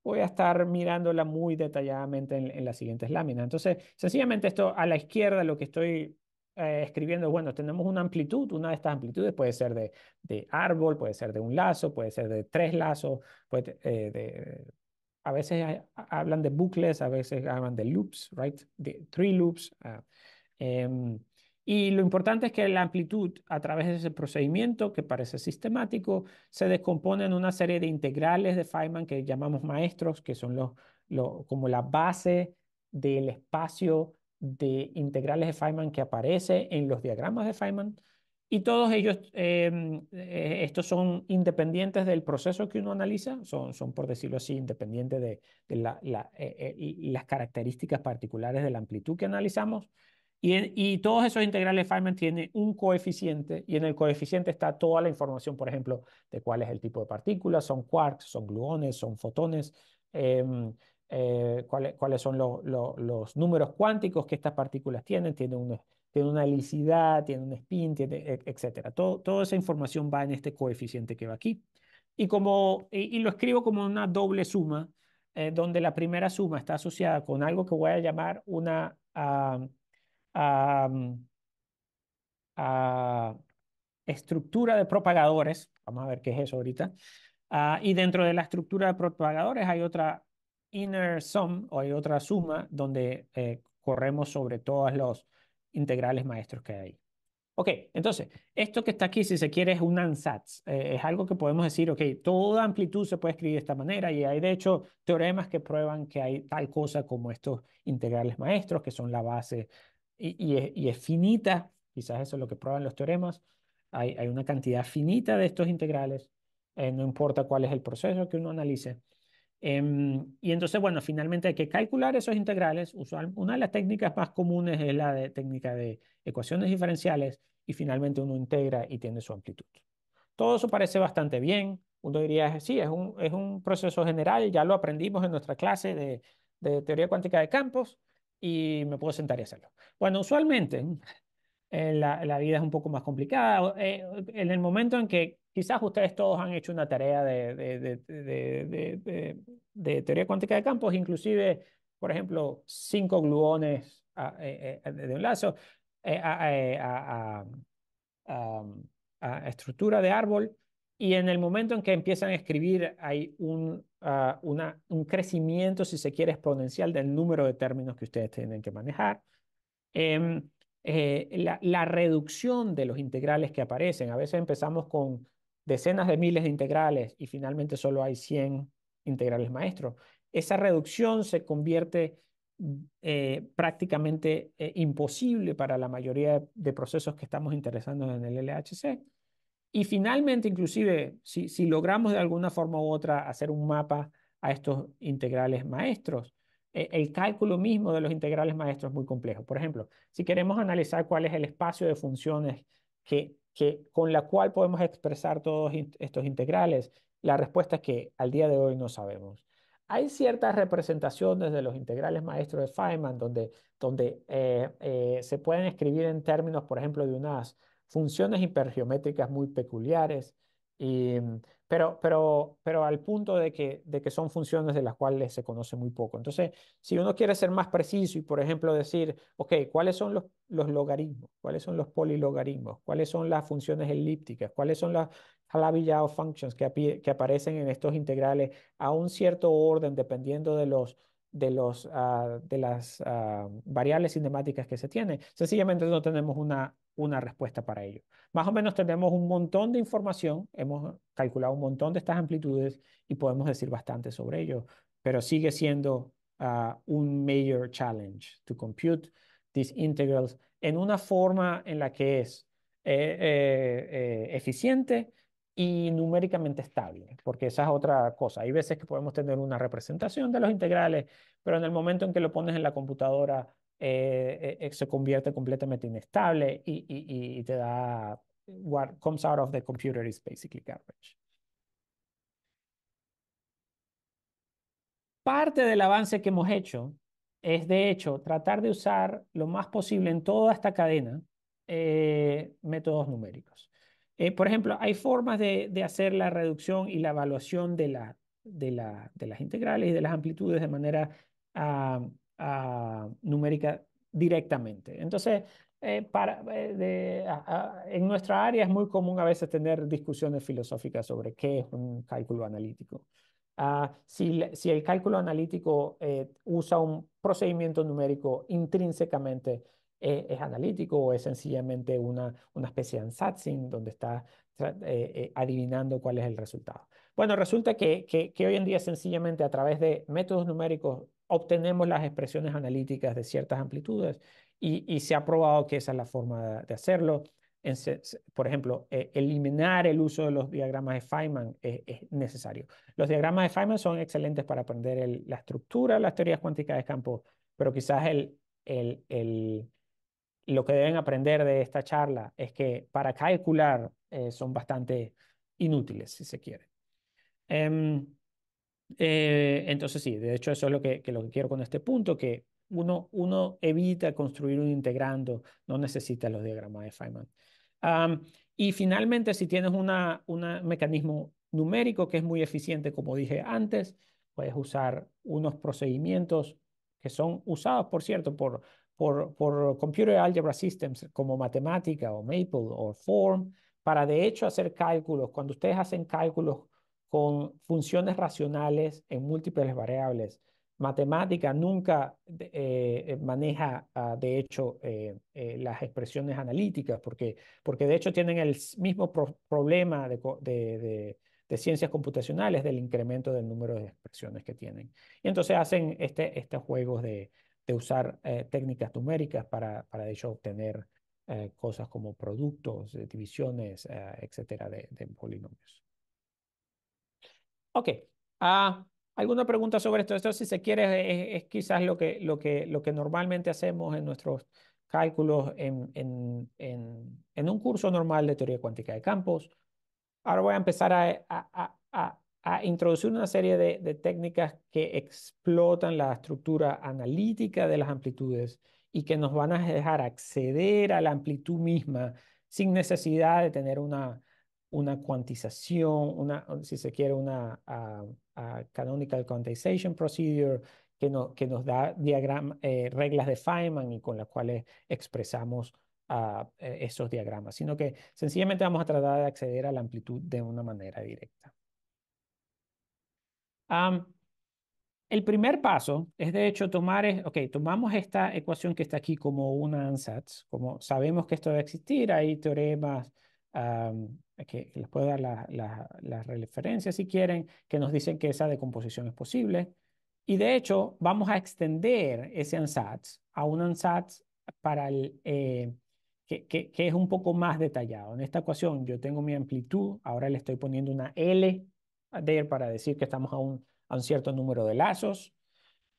voy a estar mirándola muy detalladamente en, las siguientes láminas. Entonces, sencillamente esto a la izquierda, lo que estoy eh, escribiendo, bueno, tenemos una amplitud, una de estas amplitudes puede ser de, de árbol, puede ser de un lazo, puede ser de tres lazos, puede, eh, de, a veces hablan de bucles, a veces hablan de loops, right? De three loops. Ah, em, y lo importante es que la amplitud, a través de ese procedimiento que parece sistemático, se descompone en una serie de integrales de Feynman que llamamos maestros, que son como la base del espacio de integrales de Feynman que aparece en los diagramas de Feynman. Y todos ellos, em, eh, estos son independientes del proceso que uno analiza, son, son por decirlo así, independientes de, eh, eh, las características particulares de la amplitud que analizamos. Y, todos esos integrales Feynman tienen un coeficiente y en el coeficiente está toda la información, por ejemplo, de cuál es el tipo de partícula son quarks, son gluones, son fotones, em, cuáles, son los números cuánticos que estas partículas tienen, tienen unos tiene una licidad, tiene un spin, tiene, e, etc. Todo, toda esa información va en este coeficiente que va aquí. Y, como, y, lo escribo como una doble suma, eh, donde la primera suma está asociada con algo que voy a llamar una... Ah, estructura de propagadores, vamos a ver qué es eso ahorita, ah, y dentro de la estructura de propagadores hay otra inner sum o hay otra suma donde eh, corremos sobre todos los, integrales maestros que hay Ok, entonces, esto que está aquí, si se quiere, es un ansatz. Eh, es algo que podemos decir, ok, toda amplitud se puede escribir de esta manera y hay, de hecho, teoremas que prueban que hay tal cosa como estos integrales maestros, que son la base y, es, finita. Quizás eso es lo que prueban los teoremas. Hay, una cantidad finita de estos integrales. Eh, no importa cuál es el proceso que uno analice. Em, y entonces, bueno, finalmente hay que calcular esos integrales. Usual, una de las técnicas más comunes es la de, técnica de ecuaciones diferenciales y finalmente uno integra y tiene su amplitud. Todo eso parece bastante bien. Uno diría, sí, es un, es un proceso general, ya lo aprendimos en nuestra clase de, de teoría cuántica de campos y me puedo sentar y hacerlo. Bueno, usualmente eh, la, vida es un poco más complicada. Eh, en el momento en que quizás ustedes todos han hecho una tarea de, teoría cuántica de campos, inclusive, por ejemplo, cinco gluones ah, eh, de un lazo a, estructura de árbol. Y en el momento en que empiezan a escribir hay un, ah, una, un crecimiento, si se quiere, exponencial del número de términos que ustedes tienen que manejar. Eh, eh, la, reducción de los integrales que aparecen. A veces empezamos con decenas de miles de integrales y finalmente solo hay 100 integrales maestros. Esa reducción se convierte eh, prácticamente eh, imposible para la mayoría de, procesos que estamos interesando en el LHC. Y finalmente, inclusive, si logramos de alguna forma u otra hacer un mapa a estos integrales maestros, e-, el cálculo mismo de los integrales maestros es muy complejo. Por ejemplo, si queremos analizar cuál es el espacio de funciones que, con la cual podemos expresar todos estos integrales, la respuesta es que al día de hoy no sabemos. Hay ciertas representaciones de los integrales maestros de Feynman donde, eh, eh, se pueden escribir en términos, por ejemplo, de unas funciones hipergeométricas muy peculiares, Mm, pero, pero, pero al punto de que, de que son funciones de las cuales se conoce muy poco. Entonces, si uno quiere ser más preciso y, por ejemplo, decir, ok, ¿cuáles son los, logaritmos? ¿Cuáles son los polilogaritmos? ¿Cuáles son las funciones elípticas? ¿Cuáles son las halabi functions que, que aparecen en estos integrales a un cierto orden dependiendo de los, de, los, ah, de las ah, variables cinemáticas que se tiene Sencillamente no tenemos una una respuesta para ello. Más o menos tenemos un montón de información, hemos calculado un montón de estas amplitudes y podemos decir bastante sobre ello, pero sigue siendo ah, un major challenge to compute these integrals en una forma en la que es eh, eh, eh, eficiente y numéricamente estable, porque esa es otra cosa. Hay veces que podemos tener una representación de los integrales, pero en el momento en que lo pones en la computadora, eh, eh, se convierte completamente inestable y, te da what comes out of the computer is basically garbage. Parte del avance que hemos hecho es, de hecho, tratar de usar lo más posible en toda esta cadena eh, métodos numéricos. por ejemplo, hay formas de, hacer la reducción y la evaluación de, la, de, las integrales y de las amplitudes de manera ah, Ah, numérica directamente. Entonces, eh, eh, en nuestra área es muy común a veces tener discusiones filosóficas sobre qué es un cálculo analítico. Ah, si, el cálculo analítico eh, usa un procedimiento numérico intrínsecamente es analítico o es sencillamente una, una especie de ansatzing donde está adivinando cuál es el resultado. Bueno, resulta que hoy en día sencillamente a través de métodos numéricos obtenemos las expresiones analíticas de ciertas amplitudes y, se ha probado que esa es la forma de, hacerlo. por ejemplo, e, eliminar el uso de los diagramas de Feynman es, necesario. Los diagramas de Feynman son excelentes para aprender la estructura, de las teorías cuánticas de campo, pero quizás lo que deben aprender de esta charla es que para calcular eh, son bastante inútiles, si se quiere. Em, eh, entonces sí, de hecho eso es lo que, lo que quiero con este punto, que uno, uno evita construir un integrando, no necesita los diagramas de Feynman. y finalmente, si tienes un mecanismo numérico que es muy eficiente, como dije antes, puedes usar unos procedimientos que son usados, por cierto, por, por, por Computer Algebra Systems como matemática o Maple o Form, para de hecho hacer cálculos. Cuando ustedes hacen cálculos con funciones racionales en múltiples variables. Matemática nunca eh, eh, maneja, ah, de hecho, eh, las expresiones analíticas, porque, porque de hecho tienen el mismo problema de, ciencias computacionales del incremento del número de expresiones que tienen. Y entonces hacen este, estos juegos de, usar técnicas numéricas para, para, de hecho, obtener cosas como productos, divisiones, etcétera, de polinomios. Ok. Ah, ¿Alguna pregunta sobre esto? Esto, si se quiere, es, quizás lo que, lo, que, lo que normalmente hacemos en nuestros cálculos en, en, en, un curso normal de teoría cuántica de campos. Ahora voy a empezar a, introducir una serie de, técnicas que explotan la estructura analítica de las amplitudes y que nos van a dejar acceder a la amplitud misma sin necesidad de tener una una cuantización, una, si se quiere, una ah, ah, canonical quantization procedure que, que nos da eh, reglas de Feynman y con las cuales expresamos ah, eh, esos diagramas, sino que sencillamente vamos a tratar de acceder a la amplitud de una manera directa. el primer paso es de hecho tomar, ok, tomamos esta ecuación que está aquí como una ansatz, como sabemos que esto va a existir, hay teoremas que les puedo dar las referencias si quieren, que nos dicen que esa decomposición es posible. Y de hecho, vamos a extender ese ansatz a un ansatz para el, eh, que, es un poco más detallado. En esta ecuación yo tengo mi amplitud, ahora le estoy poniendo una L para decir que estamos a un, cierto número de lazos.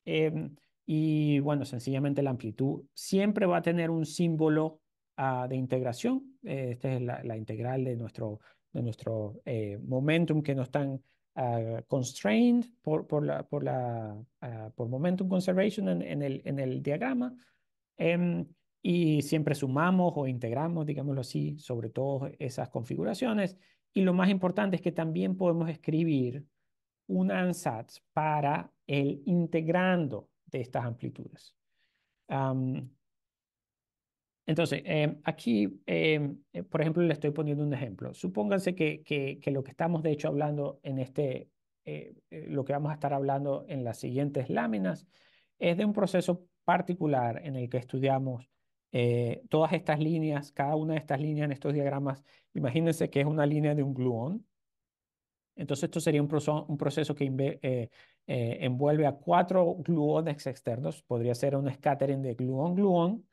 Em, y bueno, sencillamente la amplitud siempre va a tener un símbolo ah, de integración eh, esta es la, integral de nuestro, de nuestro eh, momentum que no están ah, constrained por, por, la, por, la, ah, por momentum conservation en, el, en el diagrama. Em, y siempre sumamos o integramos, digámoslo así, sobre todas esas configuraciones. Y lo más importante es que también podemos escribir un ansatz para el integrando de estas amplitudes. Entonces, em, aquí, em, eh, por ejemplo, le estoy poniendo un ejemplo. Supónganse que, lo que estamos, de hecho, hablando en este, eh, eh, lo que vamos a estar hablando en las siguientes láminas, es de un proceso particular en el que estudiamos todas estas líneas, cada una de estas líneas en estos diagramas. Imagínense que es una línea de un gluón. Entonces, esto sería un, proceso, un proceso que envuelve a cuatro gluones externos. Podría ser un scattering de gluón-gluón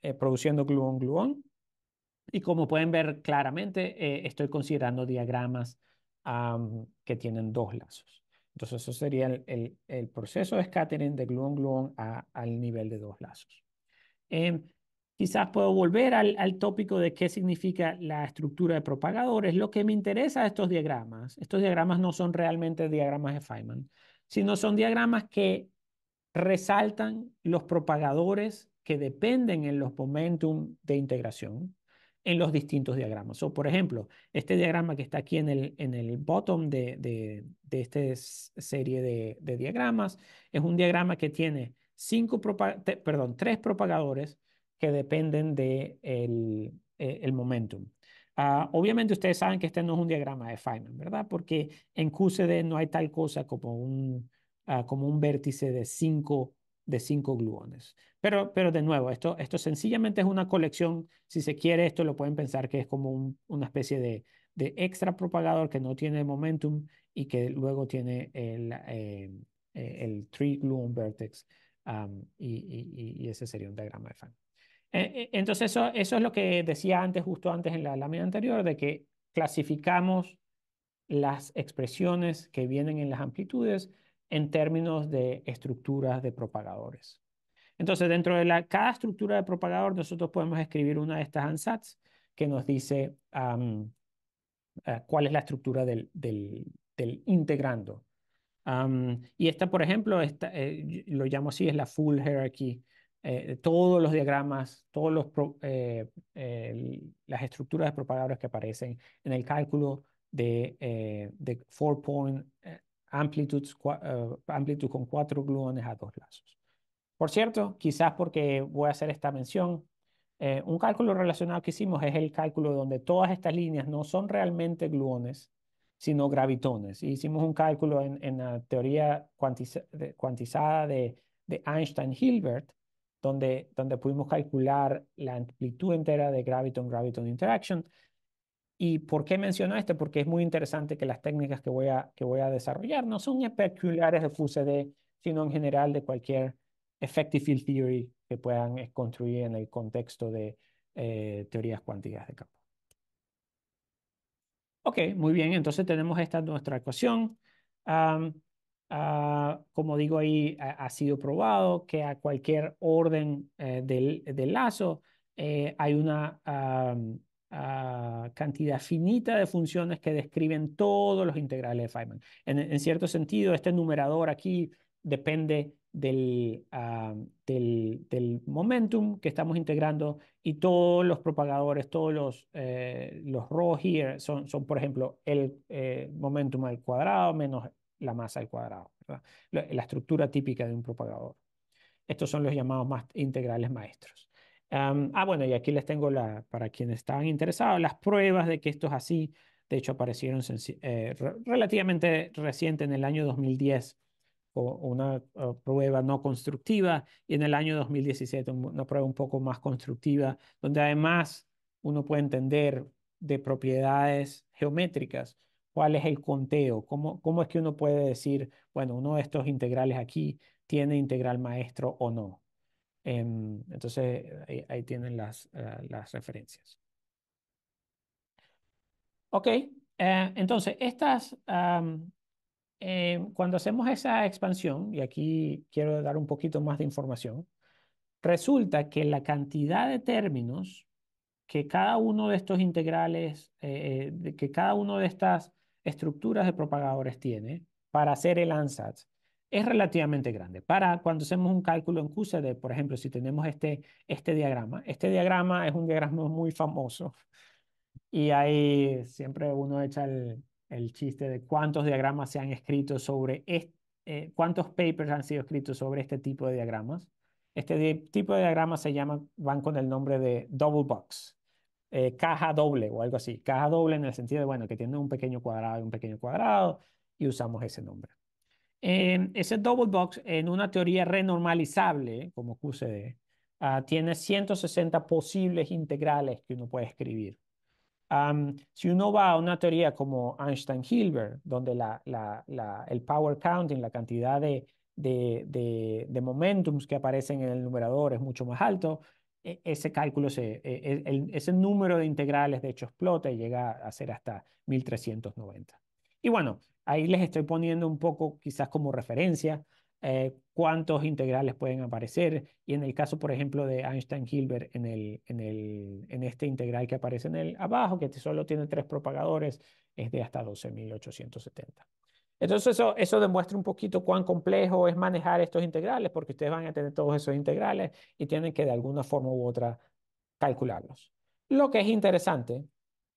eh, produciendo gluón-gluón. Y como pueden ver claramente, eh, estoy considerando diagramas que tienen dos lazos. Entonces, eso sería el, proceso de scattering de gluón-gluón al nivel de dos lazos. Em, quizás puedo volver al, al, tópico de qué significa la estructura de propagadores. Lo que me interesa de estos diagramas, estos diagramas no son realmente diagramas de Feynman, sino son diagramas que resaltan los propagadores que dependen en los momentum de integración en los distintos diagramas. O por ejemplo, este diagrama que está aquí en el, en el bottom de, esta serie de, diagramas es un diagrama que tiene cinco perdón, tres propagadores que dependen del e, el, momentum. Ah, obviamente ustedes saben que este no es un diagrama de Feynman, ¿verdad? Porque en QCD no hay tal cosa como un, ah, como un vértice de cinco de cinco gluones. Pero, de nuevo, esto, esto sencillamente es una colección, si se quiere, esto lo pueden pensar que es como una especie de, de extra propagador que no tiene momentum y que luego tiene el, eh, eh el gluon vertex y, ese sería un diagrama de Fan. Eh, eh, entonces eso, eso es lo que decía antes, justo antes en la lámina anterior, de que clasificamos las expresiones que vienen en las amplitudes en términos de estructuras de propagadores. Entonces, dentro de la, cada estructura de propagador, nosotros podemos escribir una de estas ansats que nos dice eh, cuál es la estructura del, integrando. y esta, por ejemplo, esta, eh, lo llamo así, es la full hierarchy. Eh, todos los diagramas, todas los las estructuras de propagadores que aparecen en el cálculo de, de four eh, amplitud con cuatro gluones a dos lazos. Por cierto, quizás porque voy a hacer esta mención, eh, un cálculo relacionado que hicimos es el cálculo donde todas estas líneas no son realmente gluones, sino gravitones. hicimos un cálculo en, la teoría cuantizada de, Einstein-Hilbert, donde, donde pudimos calcular la amplitud entera de graviton-graviton interaction ¿Y por qué menciono este? Porque es muy interesante que las técnicas que voy a, que voy a desarrollar no son peculiares de FUCD, sino en general de cualquier effective field theory que puedan eh, construir en el contexto de eh, teorías cuánticas de campo. Ok, muy bien, entonces tenemos esta nuestra ecuación. Ah, como digo ahí, ha, sido probado que a cualquier orden eh, del, lazo hay una... Ah, cantidad finita de funciones que describen todos los integrales de Feynman. En, cierto sentido, este numerador aquí depende ah, del, del, momentum que estamos integrando y todos los propagadores, todos los, eh, los here son, son, por ejemplo, el eh, momentum al cuadrado menos la masa al cuadrado, La, la estructura típica de un propagador. Estos son los llamados más integrales maestros ah, bueno, y aquí les tengo la, para quienes estaban interesados las pruebas de que esto es así. De hecho, aparecieron eh, relativamente reciente en el año 2010 una prueba no constructiva y en el año 2017 una prueba un poco más constructiva, donde además uno puede entender de propiedades geométricas cuál es el conteo, cómo, cómo es que uno puede decir, bueno, uno de estos integrales aquí tiene integral maestro o no. Em, entonces, ahí, tienen las, eh, referencias. Ok, eh, entonces, estas, eh, cuando hacemos esa expansión, y aquí quiero dar un poquito más de información, resulta que la cantidad de términos que cada uno de estos integrales, que cada uno de estas estructuras de propagadores tiene para hacer el ansatz es relativamente grande. Para cuando hacemos un cálculo en QCD, por ejemplo, si tenemos este, este diagrama, este diagrama es un diagrama muy famoso y ahí siempre uno echa el, chiste de cuántos diagramas se han escrito sobre este, cuántos papers han sido escritos sobre este tipo de diagramas. Este tipo de diagramas se llama van con el nombre de double box, eh, caja doble o algo así. Caja doble en el sentido de, bueno, que tiene un pequeño cuadrado y un pequeño cuadrado y usamos ese nombre ese double box en una teoría renormalizable, como QCD, ah, tiene 160 posibles integrales que uno puede escribir. si uno va a una teoría como Einstein-Hilbert, donde el power counting, la cantidad de, de, momentums que aparecen en el numerador es mucho más alto, e, ese cálculo, e, e, ese número de integrales de hecho explota y llega a ser hasta 1390. Y bueno, ahí les estoy poniendo un poco quizás como referencia eh, cuántos integrales pueden aparecer. Y en el caso, por ejemplo, de Einstein-Hilbert, en, el, en, este integral que aparece en el abajo, que solo tiene tres propagadores, es de hasta 12.870. Entonces eso, eso demuestra un poquito cuán complejo es manejar estos integrales, porque ustedes van a tener todos esos integrales y tienen que de alguna forma u otra calcularlos. Lo que es interesante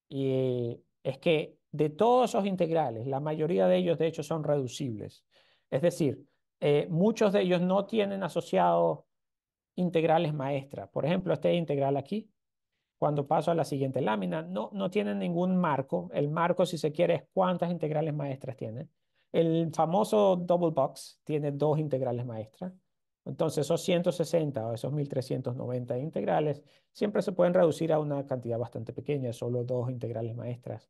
y eh, es que de todos esos integrales, la mayoría de ellos de hecho son reducibles. Es decir, eh, muchos de ellos no tienen asociados integrales maestras. Por ejemplo, este integral aquí, cuando paso a la siguiente lámina, no, no tienen ningún marco. El marco, si se quiere, es cuántas integrales maestras tiene. El famoso double box tiene dos integrales maestras. Entonces, esos 160 o esos 1390 integrales siempre se pueden reducir a una cantidad bastante pequeña, solo dos integrales maestras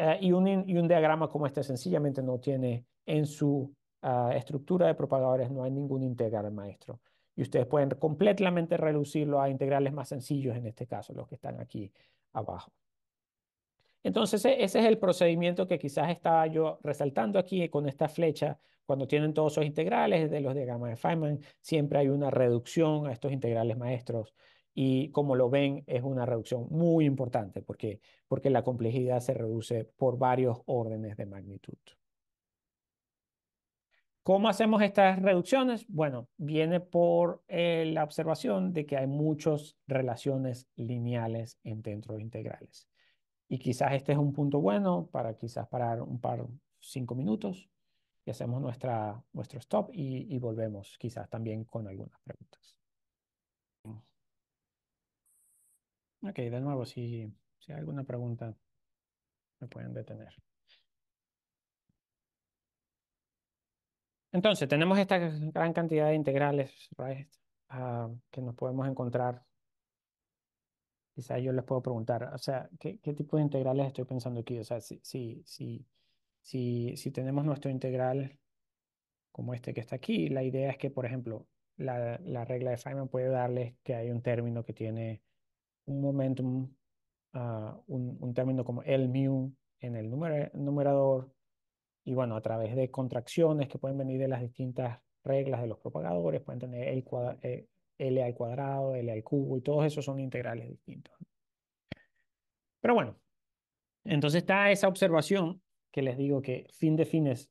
eh, y, un, diagrama como este sencillamente no tiene en su ah, estructura de propagadores, no hay ningún integral maestro. Y ustedes pueden completamente reducirlo a integrales más sencillos, en este caso, los que están aquí abajo. Entonces, e, ese es el procedimiento que quizás estaba yo resaltando aquí con esta flecha. Cuando tienen todos esos integrales de los diagramas de Feynman, siempre hay una reducción a estos integrales maestros y como lo ven es una reducción muy importante porque, porque la complejidad se reduce por varios órdenes de magnitud. ¿Cómo hacemos estas reducciones? Bueno, viene por eh, la observación de que hay muchas relaciones lineales en dentro integrales. Y quizás este es un punto bueno para quizás parar un par, cinco minutos y hacemos nuestra, nuestro stop y volvemos quizás también con algunas preguntas. Ok, de nuevo, si, si hay alguna pregunta, me pueden detener. Entonces, tenemos esta gran cantidad de integrales ah, que nos podemos encontrar. Quizá yo les puedo preguntar, o sea, ¿qué, qué tipo de integrales estoy pensando aquí? O sea, si, si, si, si, si tenemos nuestro integral como este que está aquí, la idea es que, por ejemplo, la, la regla de Feynman puede darles que hay un término que tiene un momentum, ah, un, término como L mu en el numerador, y bueno, a través de contracciones que pueden venir de las distintas reglas de los propagadores, pueden tener el eh, L al cuadrado, L al cubo, y todos esos son integrales distintos. Pero bueno, entonces está esa observación que les digo que fin de fines,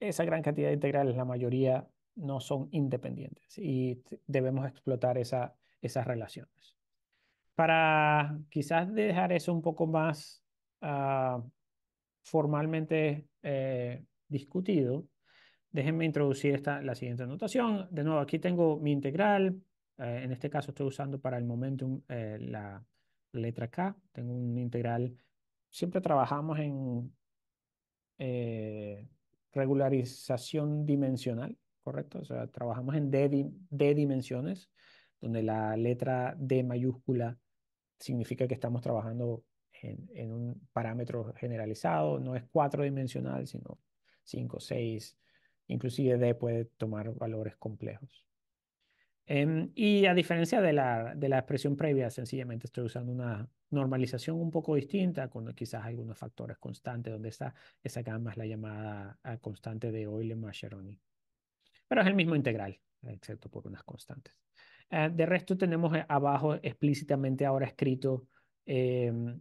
esa gran cantidad de integrales, la mayoría no son independientes y debemos explotar esa, esas relaciones para quizás dejar eso un poco más ah, formalmente eh, discutido, déjenme introducir esta, la siguiente anotación. De nuevo, aquí tengo mi integral. Eh, en este caso estoy usando para el momentum eh, la letra K. Tengo un integral. Siempre trabajamos en regularización dimensional, ¿correcto? O sea, trabajamos en D, D dimensiones, donde la letra D mayúscula significa que estamos trabajando en, un parámetro generalizado, no es 4-dimensional, sino cinco, seis, inclusive D puede tomar valores complejos. Em, y a diferencia de la, expresión previa, sencillamente estoy usando una normalización un poco distinta, con quizás algunos factores constantes, donde está esa gamma es la llamada ah, constante de Euler-Mascheroni. Pero es el mismo integral, excepto por unas constantes. Eh, de resto tenemos eh, abajo explícitamente ahora escrito em, ah,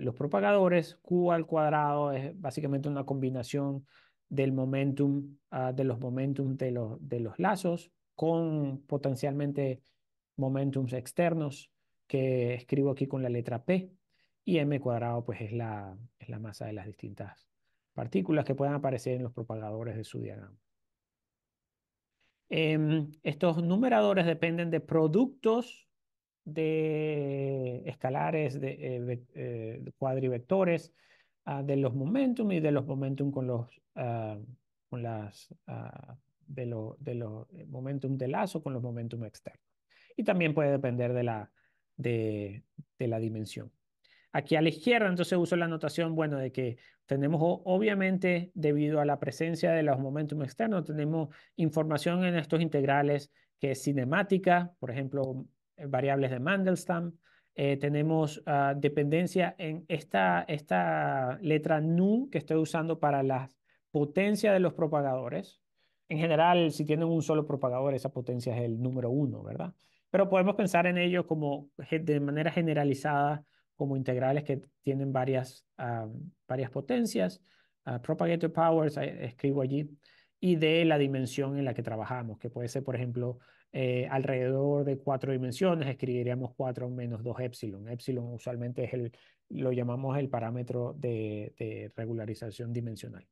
los, propagadores. Q al cuadrado es básicamente una combinación del momentum, ah, de los momentum de, los, de los lazos con potencialmente momentums externos que escribo aquí con la letra P y m cuadrado pues es la, es la masa de las distintas partículas que puedan aparecer en los propagadores de su diagrama. Em, estos numeradores dependen de productos de escalares, de, eh, eh, cuadrivectores, ah, de los momentum y de los momentum con los ah, las ah, de, los eh, momentum de lazo con los momentum externos. Y también puede depender de la, de la dimensión aquí a la izquierda, entonces uso la notación, bueno, de que tenemos, obviamente, debido a la presencia de los momentum externos, tenemos información en estos integrales que es cinemática, por ejemplo, eh, variables de Mandelstam, eh, tenemos ah, dependencia en esta, esta letra nu que estoy usando para la potencia de los propagadores. En general, si tienen un solo propagador, esa potencia es el número uno, ¿verdad? Pero podemos pensar en ello como de manera generalizada como integrales que tienen varias, ah, varias potencias. Ah, propagator powers, escribo allí, y de la dimensión en la que trabajamos, que puede ser, por ejemplo, eh, alrededor de cuatro dimensiones, escribiríamos 4 menos 2 epsilon. Epsilon usualmente es el, lo llamamos el parámetro de regularización dimensional.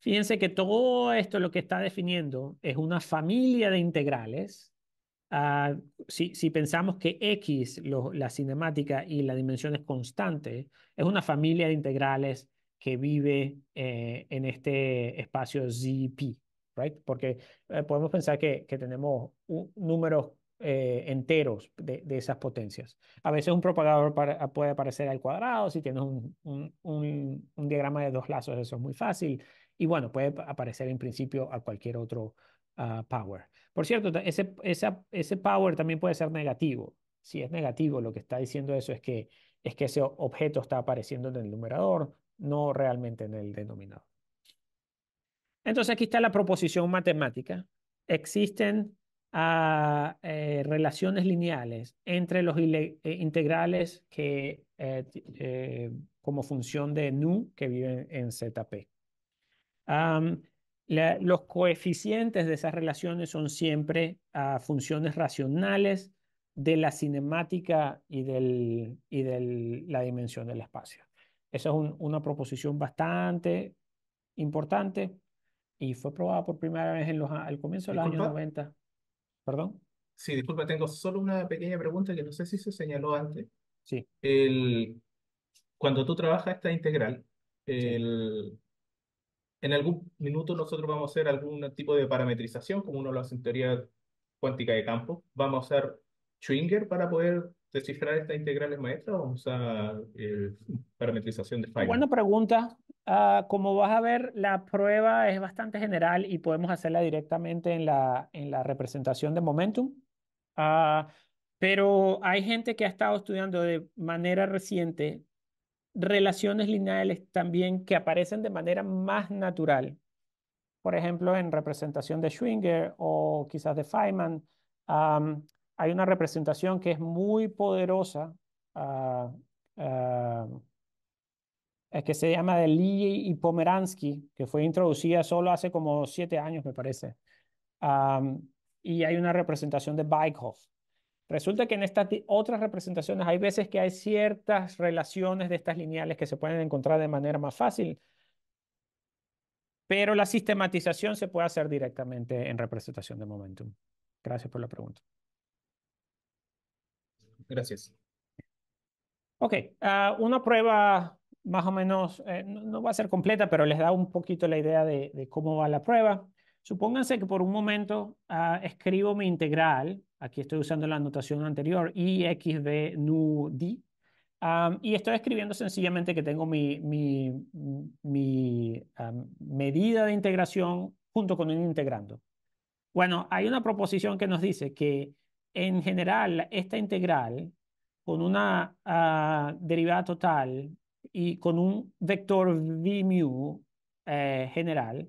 Fíjense que todo esto lo que está definiendo es una familia de integrales Ah, si, pensamos que X, la cinemática y la dimensión es constante, es una familia de integrales que vive eh, en este espacio ZP, right? Porque eh, podemos pensar que, tenemos números eh, enteros de, esas potencias. A veces un propagador ah, puede aparecer al cuadrado, si tienes un, diagrama de dos lazos, eso es muy fácil. Y bueno, puede aparecer en principio a cualquier otro Ah, power. Por cierto, ese, ese power también puede ser negativo. Si es negativo, lo que está diciendo eso es que, es que ese objeto está apareciendo en el numerador, no realmente en el denominador. Entonces aquí está la proposición matemática. Existen ah, eh, relaciones lineales entre los eh, integrales que, eh, como función de nu que viven en ZP los coeficientes de esas relaciones son siempre a funciones racionales de la cinemática y, y de la dimensión del espacio. Esa es una proposición bastante importante y fue probada por primera vez en al comienzo de los años 90. ¿Perdón? Sí, disculpa, tengo solo una pequeña pregunta que no sé si se señaló antes. Sí. El, cuando tú trabajas esta integral, el, en algún minuto nosotros vamos a hacer algún tipo de parametrización, como uno lo hace en teoría cuántica de campo. Vamos a usar Schwinger para poder descifrar estas integrales maestras o vamos a eh, parametrización de Feynman? Buena pregunta. Ah, como vas a ver, la prueba es bastante general y podemos hacerla directamente en la, en la representación de momentum. Ah, pero hay gente que ha estado estudiando de manera reciente relaciones lineales también que aparecen de manera más natural. Por ejemplo, en representación de Schwinger o quizás de Feynman, hay una representación que es muy poderosa, ah, ah, que se llama de Lee y Pomeransky, que fue introducida solo hace como siete años, me parece. y hay una representación de Beichhoff. Resulta que en estas otras representaciones hay veces que hay ciertas relaciones de estas lineales que se pueden encontrar de manera más fácil, pero la sistematización se puede hacer directamente en representación de momentum. Gracias por la pregunta. Gracias. Ok, ah, una prueba más o menos, eh, no, va a ser completa, pero les da un poquito la idea de cómo va la prueba. Supónganse que por un momento ah, escribo mi integral, aquí estoy usando la anotación anterior, y, x, de nu, di, y estoy escribiendo sencillamente que tengo mi, mi, ah, medida de integración junto con un integrando. Bueno, hay una proposición que nos dice que en general esta integral con una ah, derivada total y con un vector v mu eh, general,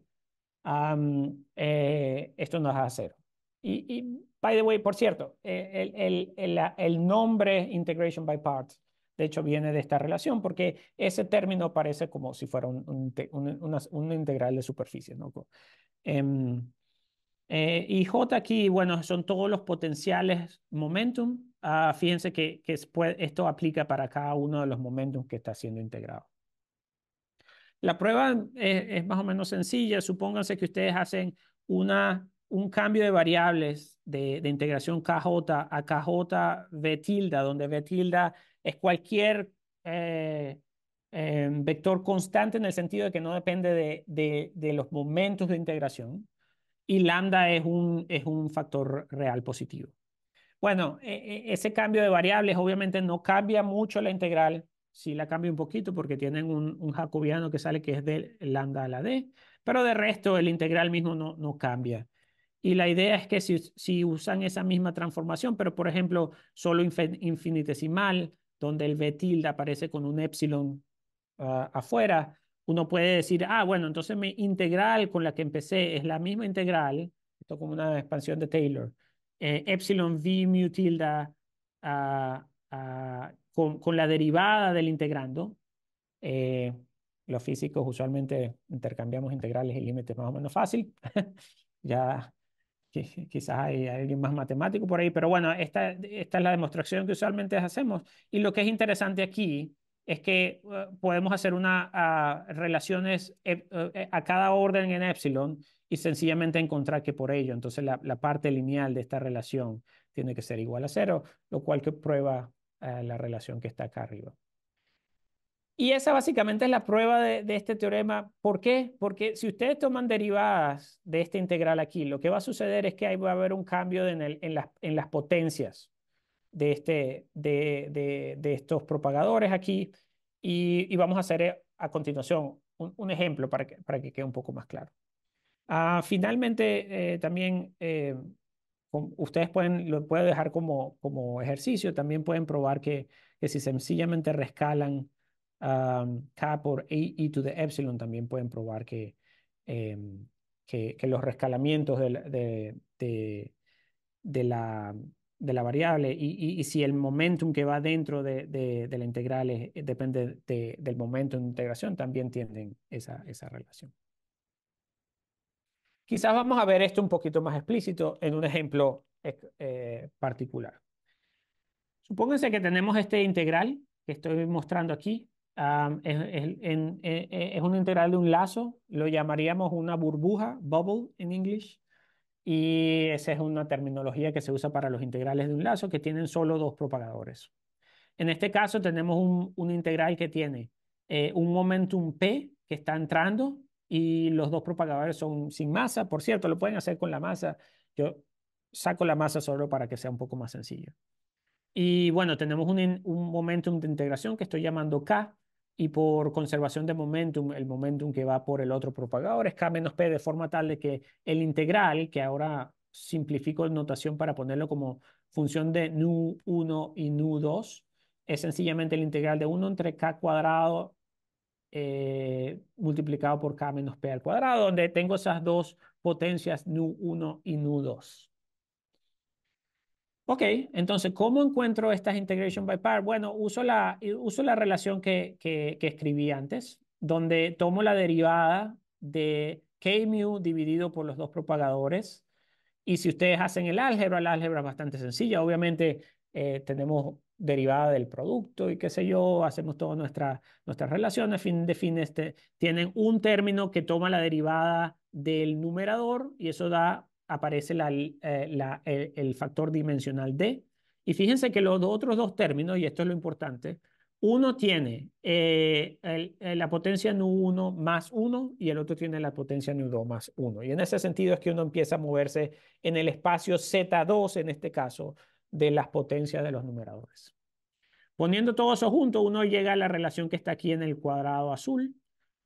eh, esto nos da cero. Y, y, by the way, por cierto, eh, el, nombre integration by parts, de hecho, viene de esta relación porque ese término parece como si fuera un, una, integral de superficie. ¿no? Em, eh, y J aquí, bueno, son todos los potenciales momentum. Ah, fíjense que, que, esto aplica para cada uno de los momentum que está siendo integrado. La prueba es, más o menos sencilla. Supónganse que ustedes hacen una, un cambio de variables de, integración KJ a KJ V tilde, donde V tilde es cualquier eh, eh, vector constante en el sentido de que no depende de, los momentos de integración y lambda es un, es un factor real positivo. Bueno, e, e, ese cambio de variables obviamente no cambia mucho la integral, si la cambia un poquito porque tienen un, un, jacobiano que sale que es de lambda a la D, pero de resto el integral mismo no, no cambia. Y la idea es que si, usan esa misma transformación, pero por ejemplo solo infinitesimal, donde el B tilde aparece con un epsilon ah, afuera, uno puede decir, ah, bueno, entonces mi integral con la que empecé es la misma integral, esto como una expansión de Taylor, eh, epsilon V mu tilde a ah, ah, con, la derivada del integrando, eh, los físicos usualmente intercambiamos integrales y límites más o menos fácil. ya quizás hay alguien más matemático por ahí, pero bueno, esta, esta es la demostración que usualmente hacemos. Y lo que es interesante aquí es que eh, podemos hacer una ah, relaciones eh, a cada orden en epsilon y sencillamente encontrar que por ello, entonces la parte lineal de esta relación tiene que ser igual a cero, lo cual que prueba eh, la relación que está acá arriba. Y esa básicamente es la prueba de, este teorema. ¿Por qué? Porque si ustedes toman derivadas de esta integral aquí, lo que va a suceder es que ahí va a haber un cambio en, las, potencias de, este, de, estos propagadores aquí. Y, vamos a hacer a continuación un, ejemplo para que, para que, quede un poco más claro. Ah, finalmente, eh, también eh, ustedes pueden, lo pueden dejar como, como ejercicio, también pueden probar que, si sencillamente rescalan ah, k por e, e, to the epsilon, también pueden probar que, em, que, los rescalamientos de, la, de la variable y, si el momentum que va dentro de, de, la integral depende del momento de integración, también tienen esa, esa relación. Quizás vamos a ver esto un poquito más explícito en un ejemplo eh, eh, particular. Supónganse que tenemos este integral que estoy mostrando aquí. Eh, es, un integral de un lazo, lo llamaríamos una burbuja, bubble en inglés. Y esa es una terminología que se usa para los integrales de un lazo que tienen solo dos propagadores. En este caso tenemos un, integral que tiene eh, un momentum P que está entrando y los dos propagadores son sin masa. Por cierto, lo pueden hacer con la masa. Yo saco la masa solo para que sea un poco más sencillo. Y bueno, tenemos un, momentum de integración que estoy llamando K y por conservación de momentum, el momentum que va por el otro propagador es K menos P de forma tal de que el integral, que ahora simplifico en notación para ponerlo como función de nu1 y nu2, es sencillamente el integral de 1 entre K cuadrado eh, multiplicado por k menos p al cuadrado, donde tengo esas dos potencias nu1 y nu2. Ok, entonces, ¿cómo encuentro estas integration by part? Bueno, uso la, uso la relación que, escribí antes, donde tomo la derivada de k mu dividido por los dos propagadores. Y si ustedes hacen el álgebra, el álgebra es bastante sencilla. Obviamente eh, tenemos derivada del producto y qué sé yo, hacemos todas nuestra, nuestras relaciones, fin de fin, este, tienen un término que toma la derivada del numerador y eso da, aparece eh, el, factor dimensional D. Y fíjense que los otros dos términos, y esto es lo importante, uno tiene eh, eh, la potencia nu1 más 1 y el otro tiene la potencia nu2 más 1. Y en ese sentido es que uno empieza a moverse en el espacio z2 en este caso, de las potencias de los numeradores. Poniendo todo eso junto, uno llega a la relación que está aquí en el cuadrado azul,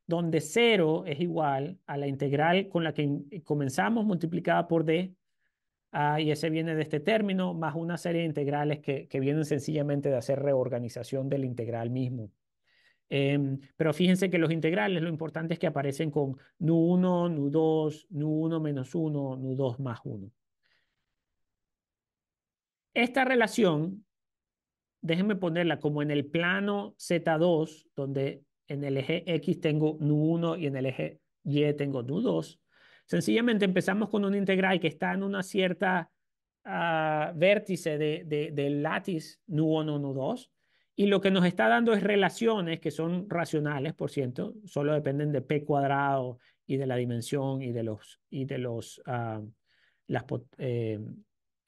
donde 0 es igual a la integral con la que comenzamos multiplicada por d, y ese viene de este término, más una serie de integrales que, vienen sencillamente de hacer reorganización del integral mismo. Em, pero fíjense que los integrales, lo importante es que aparecen con nu1, nu2, nu1 menos 1, nu2 más 1. Esta relación, déjenme ponerla como en el plano Z2, donde en el eje X tengo NU1 y en el eje Y tengo NU2. Sencillamente empezamos con un integral que está en una cierta ah, vértice del de, NU1, NU2. Y lo que nos está dando es relaciones que son racionales, por cierto, solo dependen de P cuadrado y de la dimensión y de los, y de los, ah, las, eh,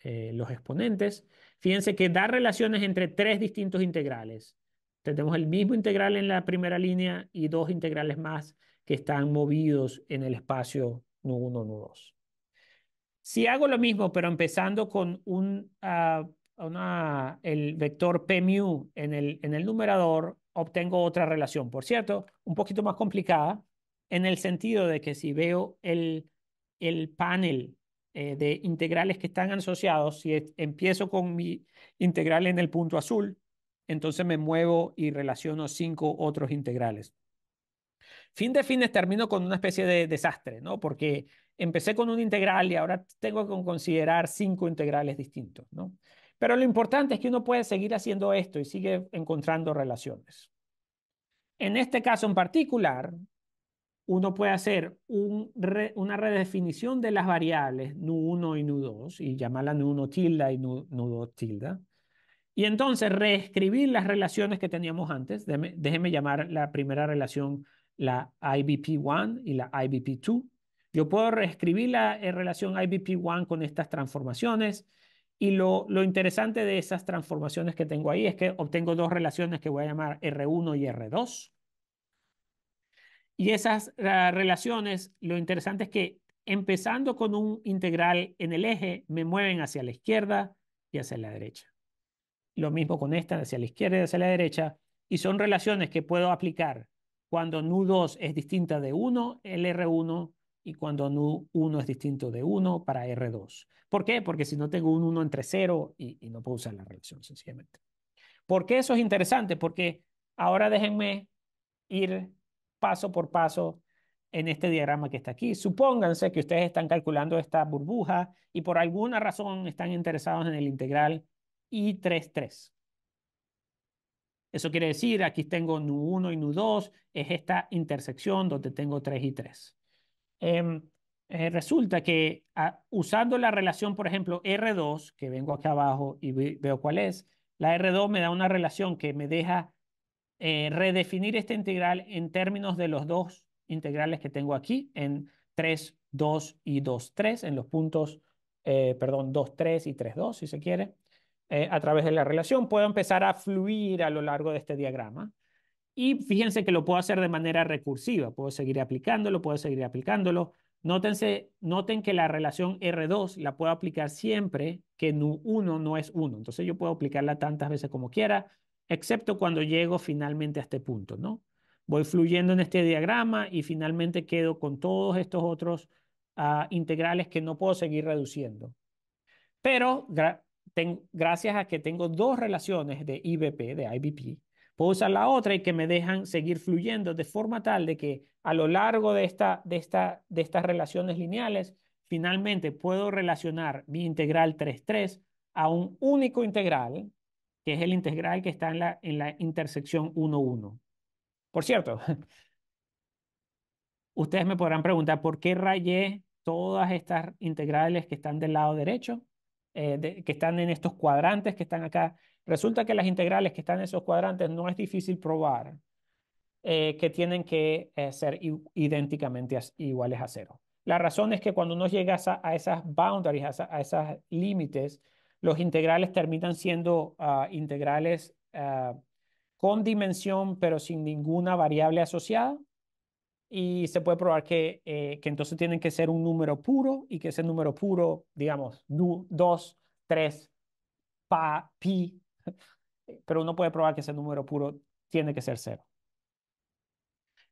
eh, los exponentes. Fíjense que da relaciones entre tres distintos integrales. Tenemos el mismo integral en la primera línea y dos integrales más que están movidos en el espacio nu1, nu2. Si hago lo mismo, pero empezando con un, ah, el vector p mu en el, en el numerador, obtengo otra relación. Por cierto, un poquito más complicada, en el sentido de que si veo el, el panel eh, de integrales que están asociados, si empiezo con mi integral en el punto azul, entonces me muevo y relaciono cinco otros integrales. Fin de fines termino con una especie de desastre, ¿no? Porque empecé con un integral y ahora tengo que considerar cinco integrales distintos, ¿no? Pero lo importante es que uno puede seguir haciendo esto y sigue encontrando relaciones. En este caso en particular, uno puede hacer una redefinición de las variables nu1 y nu2 y llamarla nu1 tilda y nu2 tilda. Y entonces reescribir las relaciones que teníamos antes. Déjeme, llamar la primera relación la IBP1 y la IBP2. Yo puedo reescribir la eh, relación IBP1 con estas transformaciones. Y lo interesante de esas transformaciones que tengo ahí es que obtengo dos relaciones que voy a llamar R1 y R2. Y esas ah, relaciones, lo interesante es que empezando con un integral en el eje, me mueven hacia la izquierda y hacia la derecha. Lo mismo con esta, hacia la izquierda y hacia la derecha. Y son relaciones que puedo aplicar cuando NU2 es distinta de 1, r 1 y cuando NU1 es distinto de 1 para R2. ¿Por qué? Porque si no tengo un 1 entre 0 y, y no puedo usar la relación, sencillamente. ¿Por qué eso es interesante? Porque ahora déjenme ir paso por paso en este diagrama que está aquí. Supónganse que ustedes están calculando esta burbuja y por alguna razón están interesados en el integral I33. Eso quiere decir, aquí tengo NU1 y NU2, es esta intersección donde tengo 3 y 3. Em, eh, resulta que ah, usando la relación, por ejemplo, R2, que vengo aquí abajo y veo cuál es, la R2 me da una relación que me deja eh, redefinir esta integral en términos de los dos integrales que tengo aquí, en 3, 2 y 2, 3, en los puntos, eh, perdón, 2, 3 y 3, 2, si se quiere, eh, a través de la relación, puedo empezar a fluir a lo largo de este diagrama. Y fíjense que lo puedo hacer de manera recursiva, puedo seguir aplicándolo, puedo seguir aplicándolo. noten que la relación R2 la puedo aplicar siempre que nu 1 no es 1. Entonces yo puedo aplicarla tantas veces como quiera excepto cuando llego finalmente a este punto, ¿no? Voy fluyendo en este diagrama y finalmente quedo con todos estos otros ah, integrales que no puedo seguir reduciendo. Pero gracias a que tengo dos relaciones de IBP, de IBP, puedo usar la otra y que me dejan seguir fluyendo de forma tal de que a lo largo de, esta, de, de estas relaciones lineales, finalmente puedo relacionar mi integral 3.3 a un único integral que es el integral que está en la, en la intersección 1-1. Por cierto, ustedes me podrán preguntar por qué rayé todas estas integrales que están del lado derecho, eh, que están en estos cuadrantes que están acá. Resulta que las integrales que están en esos cuadrantes no es difícil probar eh, que tienen que eh, ser idénticamente iguales a cero. La razón es que cuando uno llega a, esas boundaries, a, esos límites, los integrales terminan siendo ah, integrales ah, con dimensión, pero sin ninguna variable asociada. Y se puede probar que, eh, que entonces tienen que ser un número puro y que ese número puro, digamos, 2, 3, pi, pero uno puede probar que ese número puro tiene que ser cero.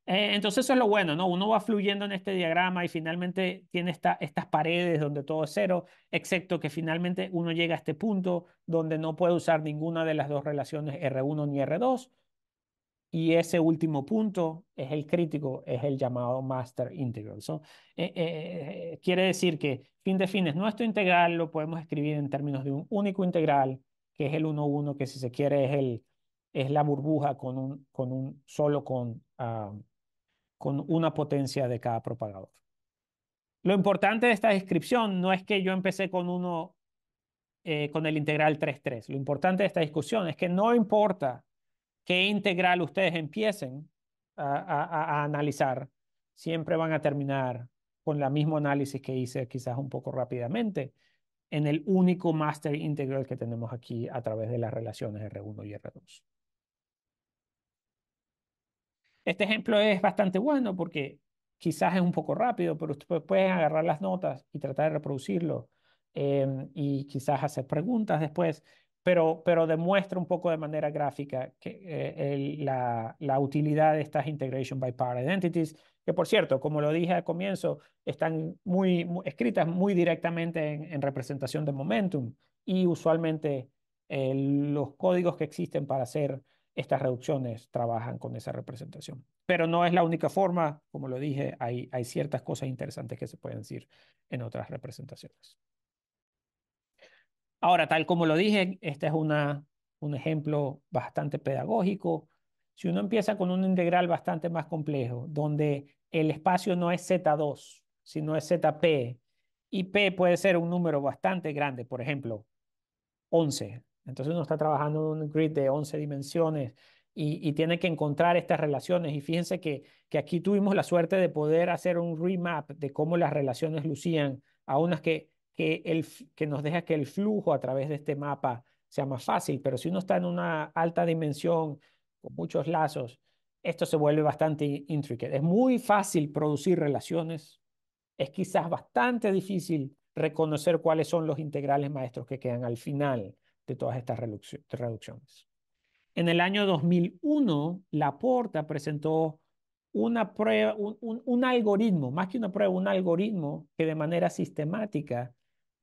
Eh, entonces eso es lo bueno, ¿no? Uno va fluyendo en este diagrama y finalmente tiene esta, estas paredes donde todo es cero, excepto que finalmente uno llega a este punto donde no puede usar ninguna de las dos relaciones R1 ni R2. Y ese último punto es el crítico, es el llamado master integral. Eh, eh, quiere decir que fin de fines, nuestro integral, lo podemos escribir en términos de un único integral, que es el 1-1, que si se quiere es, el, es la burbuja con un, con un solo con... Ah, con una potencia de cada propagador. Lo importante de esta descripción no es que yo empecé con uno eh, con el integral 3.3. Lo importante de esta discusión es que no importa qué integral ustedes empiecen a, analizar, siempre van a terminar con la mismo análisis que hice quizás un poco rápidamente en el único master integral que tenemos aquí a través de las relaciones R1 y R2. Este ejemplo es bastante bueno porque quizás es un poco rápido, pero ustedes pueden agarrar las notas y tratar de reproducirlo em, y quizás hacer preguntas después, pero, pero demuestra un poco de manera gráfica que, eh, la, la, utilidad de estas Integration by Power Identities, que por cierto, como lo dije al comienzo, están muy, escritas muy directamente en, representación de momentum y usualmente eh, los códigos que existen para hacer estas reducciones trabajan con esa representación. Pero no es la única forma, como lo dije, hay, hay ciertas cosas interesantes que se pueden decir en otras representaciones. Ahora, tal como lo dije, este es un ejemplo bastante pedagógico. Si uno empieza con un integral bastante más complejo, donde el espacio no es Z2, sino es ZP, y P puede ser un número bastante grande, por ejemplo, 11, entonces uno está trabajando en un grid de 11 dimensiones y, tiene que encontrar estas relaciones. Y fíjense que, aquí tuvimos la suerte de poder hacer un remap de cómo las relaciones lucían a unas que, nos deja que el flujo a través de este mapa sea más fácil. Pero si uno está en una alta dimensión con muchos lazos, esto se vuelve bastante intricate. Es muy fácil producir relaciones. Es quizás bastante difícil reconocer cuáles son los integrales maestros que quedan al final de todas estas reducciones. En el año 2001, Laporta presentó una prueba, un, algoritmo, más que una prueba, un algoritmo que de manera sistemática,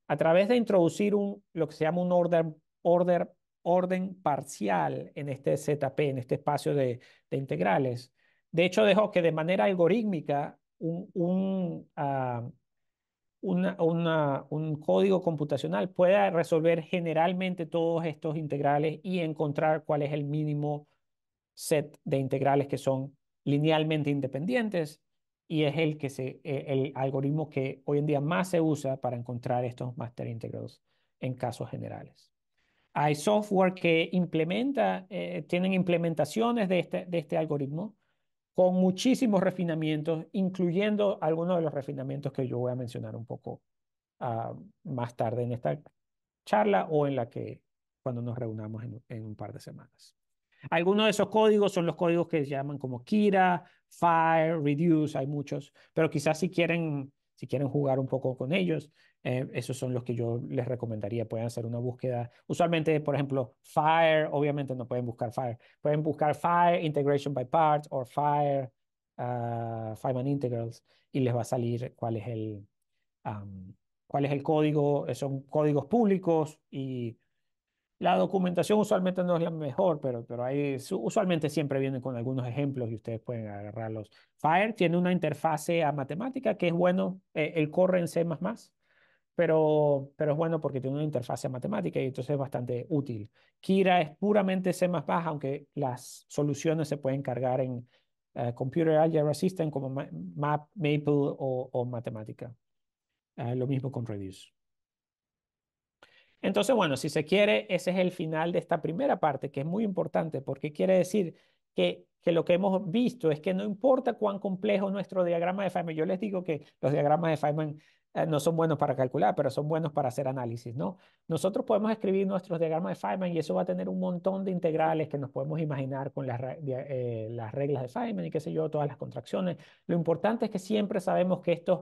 a través de introducir un, lo que se llama un order, order, orden parcial en este ZP, en este espacio de, integrales, de hecho dejó que de manera algorítmica un, un ah, un código computacional pueda resolver generalmente todos estos integrales y encontrar cuál es el mínimo set de integrales que son linealmente independientes y es el, que se, eh, el algoritmo que hoy en día más se usa para encontrar estos master integrals en casos generales. Hay software que implementa, eh, tienen implementaciones de este, de este algoritmo con muchísimos refinamientos, incluyendo algunos de los refinamientos que yo voy a mencionar un poco ah, más tarde en esta charla o en la que cuando nos reunamos en, un par de semanas. Algunos de esos códigos son los códigos que se llaman como Kira, Fire, Reduce, hay muchos, pero quizás si quieren, si quieren jugar un poco con ellos, eh, esos son los que yo les recomendaría. Pueden hacer una búsqueda. Usualmente, por ejemplo, Fire, obviamente no pueden buscar Fire. Pueden buscar Fire Integration by Parts o Fire uh, ah, Feynman Integrals y les va a salir cuál es el, cuál es el código. Eh, son códigos públicos y la documentación usualmente no es la mejor, pero, pero ahí usualmente siempre vienen con algunos ejemplos y ustedes pueden agarrarlos. Fire tiene una interfase a matemática que es bueno, eh, el él corre en C++ pero, pero es bueno porque tiene una interfase matemática y entonces es bastante útil. Kira es puramente C++, aunque las soluciones se pueden cargar en eh, Computer Algebra System como Map, Maple o, Matemática. Eh, lo mismo con Reduce. Entonces, bueno, si se quiere, ese es el final de esta primera parte, que es muy importante porque quiere decir que, que, lo que hemos visto es que no importa cuán complejo nuestro diagrama de Feynman, yo les digo que los diagramas de Feynman eh, no son buenos para calcular, pero son buenos para hacer análisis, ¿no? Nosotros podemos escribir nuestros diagramas de Feynman y eso va a tener un montón de integrales que nos podemos imaginar con las, eh, reglas de Feynman y qué sé yo, todas las contracciones. Lo importante es que siempre sabemos que estas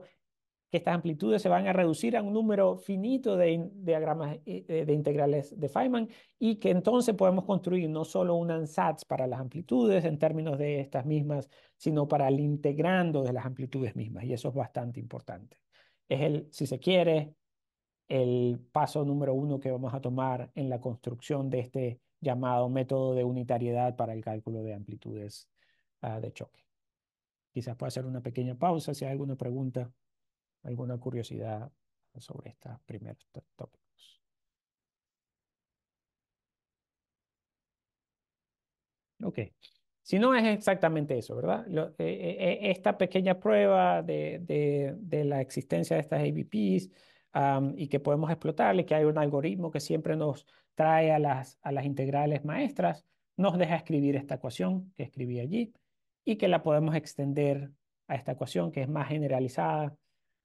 amplitudes se van a reducir a un número finito de diagramas eh, de integrales de Feynman y que entonces podemos construir no solo un ansatz para las amplitudes en términos de estas mismas, sino para el integrando de las amplitudes mismas y eso es bastante importante es el, si se quiere, el paso número uno que vamos a tomar en la construcción de este llamado método de unitariedad para el cálculo de amplitudes ah, de choque. Quizás pueda hacer una pequeña pausa si hay alguna pregunta, alguna curiosidad sobre estos primeros tópicos. Ok. Si no, es exactamente eso, ¿verdad? Eh, eh, eh, esta pequeña prueba de, la existencia de estas ABPs y que podemos explotarle, que hay un algoritmo que siempre nos trae a las, a las integrales maestras, nos deja escribir esta ecuación que escribí allí y que la podemos extender a esta ecuación que es más generalizada,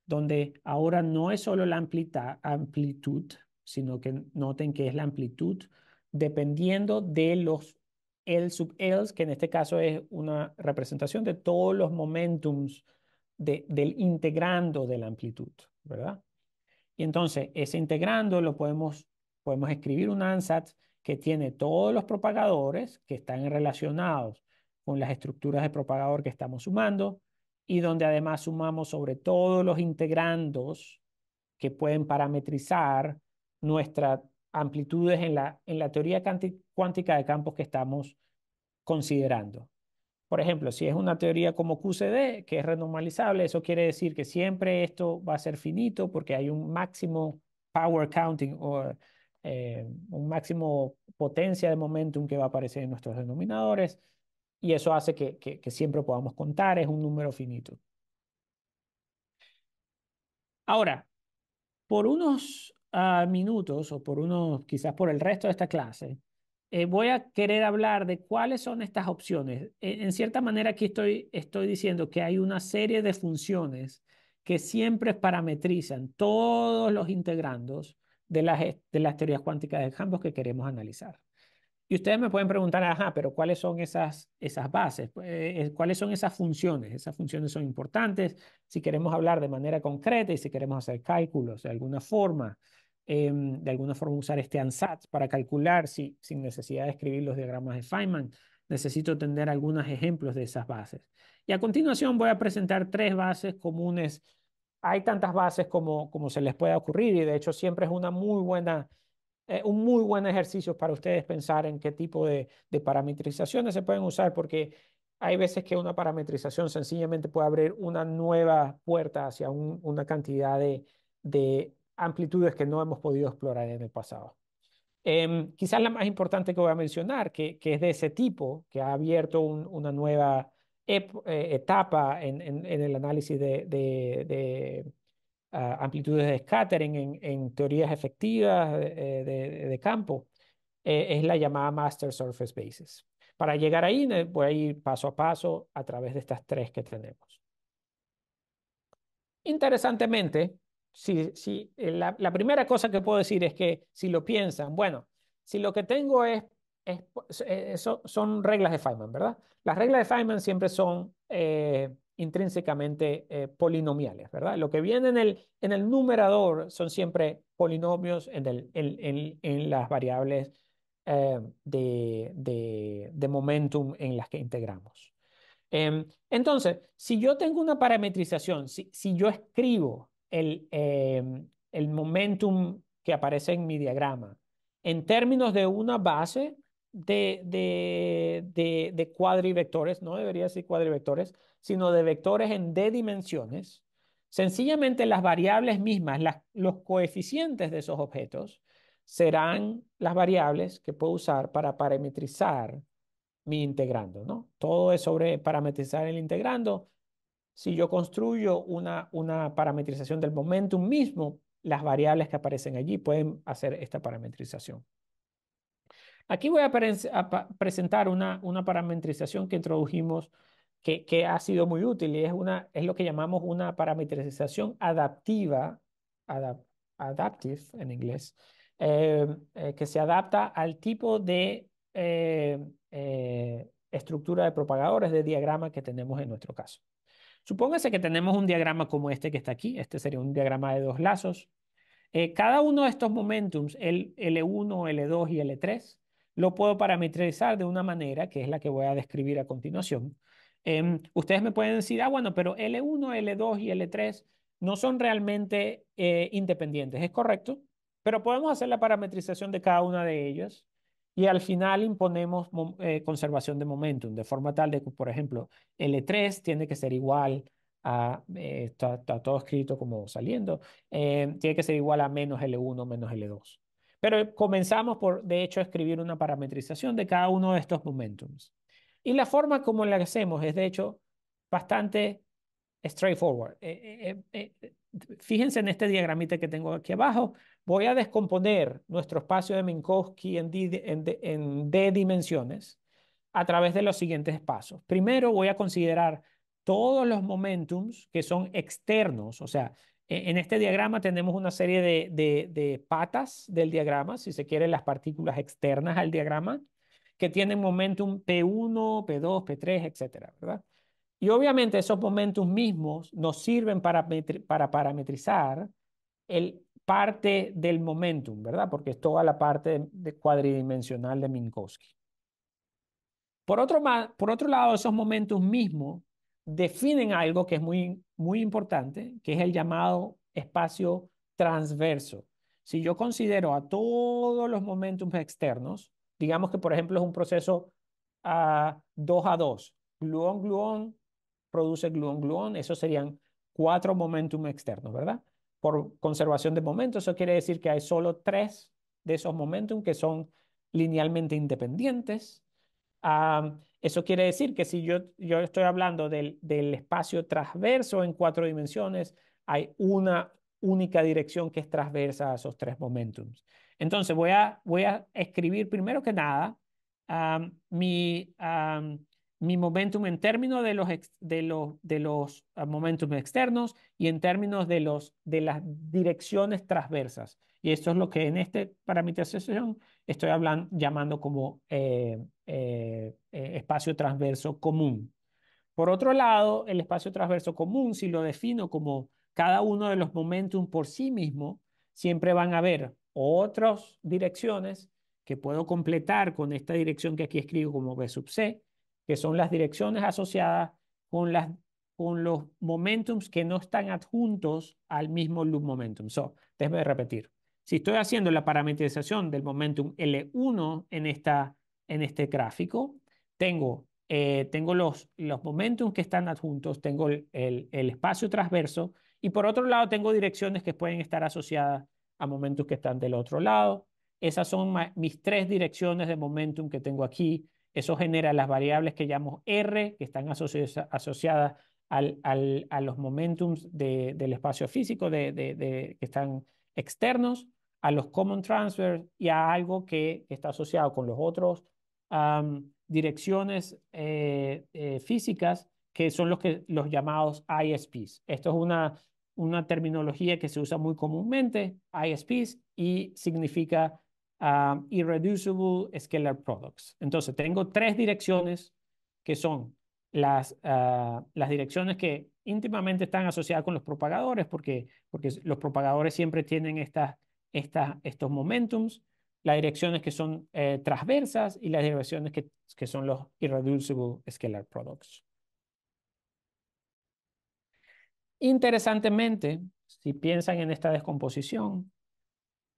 donde ahora no es solo la amplitud, sino que noten que es la amplitud dependiendo de los el sub else, que en este caso es una representación de todos los momentums de, del integrando de la amplitud, ¿verdad? Y entonces ese integrando lo podemos, podemos escribir un ansatz que tiene todos los propagadores que están relacionados con las estructuras de propagador que estamos sumando y donde además sumamos sobre todos los integrandos que pueden parametrizar nuestra amplitudes en la, en la teoría cuántica de campos que estamos considerando. Por ejemplo, si es una teoría como QCD, que es renormalizable, eso quiere decir que siempre esto va a ser finito porque hay un máximo power counting o eh, un máximo potencia de momentum que va a aparecer en nuestros denominadores y eso hace que siempre podamos contar, es un número finito. Ahora, por unos minutos o por unos, quizás por el resto de esta clase, eh, voy a querer hablar de cuáles son estas opciones. E, en, cierta manera aquí estoy, estoy diciendo que hay una serie de funciones que siempre parametrizan todos los integrandos de las, de las teorías cuánticas de Campos que queremos analizar. Y ustedes me pueden preguntar, ajá, pero ¿cuáles son esas, esas bases? Pues, eh, eh, ¿Cuáles son esas funciones? Esas funciones son importantes si queremos hablar de manera concreta y si queremos hacer cálculos de alguna forma, em, de alguna forma usar este ansatz para calcular sin necesidad de escribir los diagramas de Feynman. Necesito tener algunos ejemplos de esas bases. Y a continuación voy a presentar tres bases comunes. Hay tantas bases como, como se les pueda ocurrir y de hecho siempre es una muy buena eh, un muy buen ejercicio para ustedes pensar en qué tipo de, de parametrizaciones se pueden usar, porque hay veces que una parametrización sencillamente puede abrir una nueva puerta hacia una cantidad de, amplitudes que no hemos podido explorar en el pasado. Em, quizás la más importante que voy a mencionar, que, es de ese tipo, que ha abierto una nueva eh, etapa en, el análisis de amplitudes de scattering en, en teorías efectivas de, eh, campo, eh, es la llamada Master Surface Basis. Para llegar ahí, voy a ir paso a paso a través de estas tres que tenemos. Interesantemente, si, si, eh, la, primera cosa que puedo decir es que si lo piensan, bueno, si lo que tengo es, es, son, reglas de Feynman, ¿verdad? Las reglas de Feynman siempre son intrínsecamente eh, polinomiales, ¿verdad? Lo que viene en el, numerador son siempre polinomios en, en, las variables eh, de, de, momentum en las que integramos. Em, entonces, si yo tengo una parametrización, si, yo escribo em, el momentum que aparece en mi diagrama en términos de una base, de, de, de, de cuadrivectores, no debería decir cuadrivectores, sino de vectores en D dimensiones, sencillamente las variables mismas, los coeficientes de esos objetos, serán las variables que puedo usar para parametrizar mi integrando, ¿no? Todo es sobre parametrizar el integrando. Si yo construyo una, una parametrización del momentum mismo, las variables que aparecen allí pueden hacer esta parametrización. Aquí voy a, presentar una, parametrización que introdujimos que, ha sido muy útil y es, una, es lo que llamamos una parametrización adaptiva, adaptive en inglés, eh, eh, que se adapta al tipo de eh, estructura de propagadores de diagrama que tenemos en nuestro caso. Supóngase que tenemos un diagrama como este que está aquí, este sería un diagrama de dos lazos. cada uno de estos momentums, el L1, L2 y L3, lo puedo parametrizar de una manera que es la que voy a describir a continuación. Em, ustedes me pueden decir, ah, bueno, pero L1, L2 y L3 no son realmente eh, independientes, es correcto, pero podemos hacer la parametrización de cada una de ellas y al final imponemos eh, conservación de momentum, de forma tal de que, por ejemplo, L3 tiene que ser igual a, eh, está, todo escrito como saliendo, tiene que ser igual a menos L1 menos L2. Pero comenzamos por, de hecho, escribir una parametrización de cada uno de estos momentums. Y la forma como la hacemos es, de hecho, bastante straightforward. Eh, eh, eh, fíjense en este diagramita que tengo aquí abajo. Voy a descomponer nuestro espacio de Minkowski en, D, en D dimensiones a través de los siguientes pasos. Primero voy a considerar todos los momentums que son externos, o sea, e-, en este diagrama tenemos una serie de, patas del diagrama, si se quiere, las partículas externas al diagrama, que tienen momentum P1, P2, P3, etc. ¿verdad? Y obviamente esos momentos mismos nos sirven para, para parametrizar el parte del momentum, ¿verdad? Porque es toda la parte de, cuadridimensional de Minkowski. Por otro, por otro lado, esos momentos mismos definen algo que es muy, muy importante, que es el llamado espacio transverso. Si yo considero a todos los momentos externos, digamos que por ejemplo es un proceso ah, a 2 a 2, gluón, gluón, produce gluón, gluón, esos serían cuatro momentum externos, ¿verdad? Por conservación de momentos, eso quiere decir que hay solo tres de esos momentum que son linealmente independientes eso quiere decir que si yo, yo estoy hablando del, espacio transverso en cuatro dimensiones, hay una única dirección que es transversa a esos tres momentos Entonces voy a, voy a escribir primero que nada mi, momentum en términos de los, de los, de ah, momentum externos y en términos de, los, de las direcciones transversas. Y esto es lo que en este para mi sesión estoy hablando, llamando como eh, eh, eh, espacio transverso común. Por otro lado, el espacio transverso común, si lo defino como cada uno de los momentum por sí mismo, siempre van a haber otras direcciones que puedo completar con esta dirección que aquí escribo como B sub C, que son las direcciones asociadas con, las, con los momentum que no están adjuntos al mismo loop momentum. So, déjeme repetir. Si estoy haciendo la parametrización del momentum L1 en esta en este gráfico. Tengo, eh, tengo los, los momentum que están adjuntos, tengo el, el, espacio transverso y por otro lado tengo direcciones que pueden estar asociadas a momentos que están del otro lado. Esas son mis tres direcciones de momentum que tengo aquí. Eso genera las variables que llamo R, que están asociadas al, al, a los momentums del espacio físico de, de, de, que están externos, a los common transfers y a algo que está asociado con los otros direcciones eh, eh, físicas que son los, que, los llamados ISPs. Esto es una, una terminología que se usa muy comúnmente, ISPs, y significa Irreducible Scalar Products. Entonces, tengo tres direcciones que son las, ah, las direcciones que íntimamente están asociadas con los propagadores, porque, porque los propagadores siempre tienen estas, estos momentums las direcciones que son eh, transversas y las direcciones que, que son los irreducible scalar products. Interesantemente, si piensan en esta descomposición,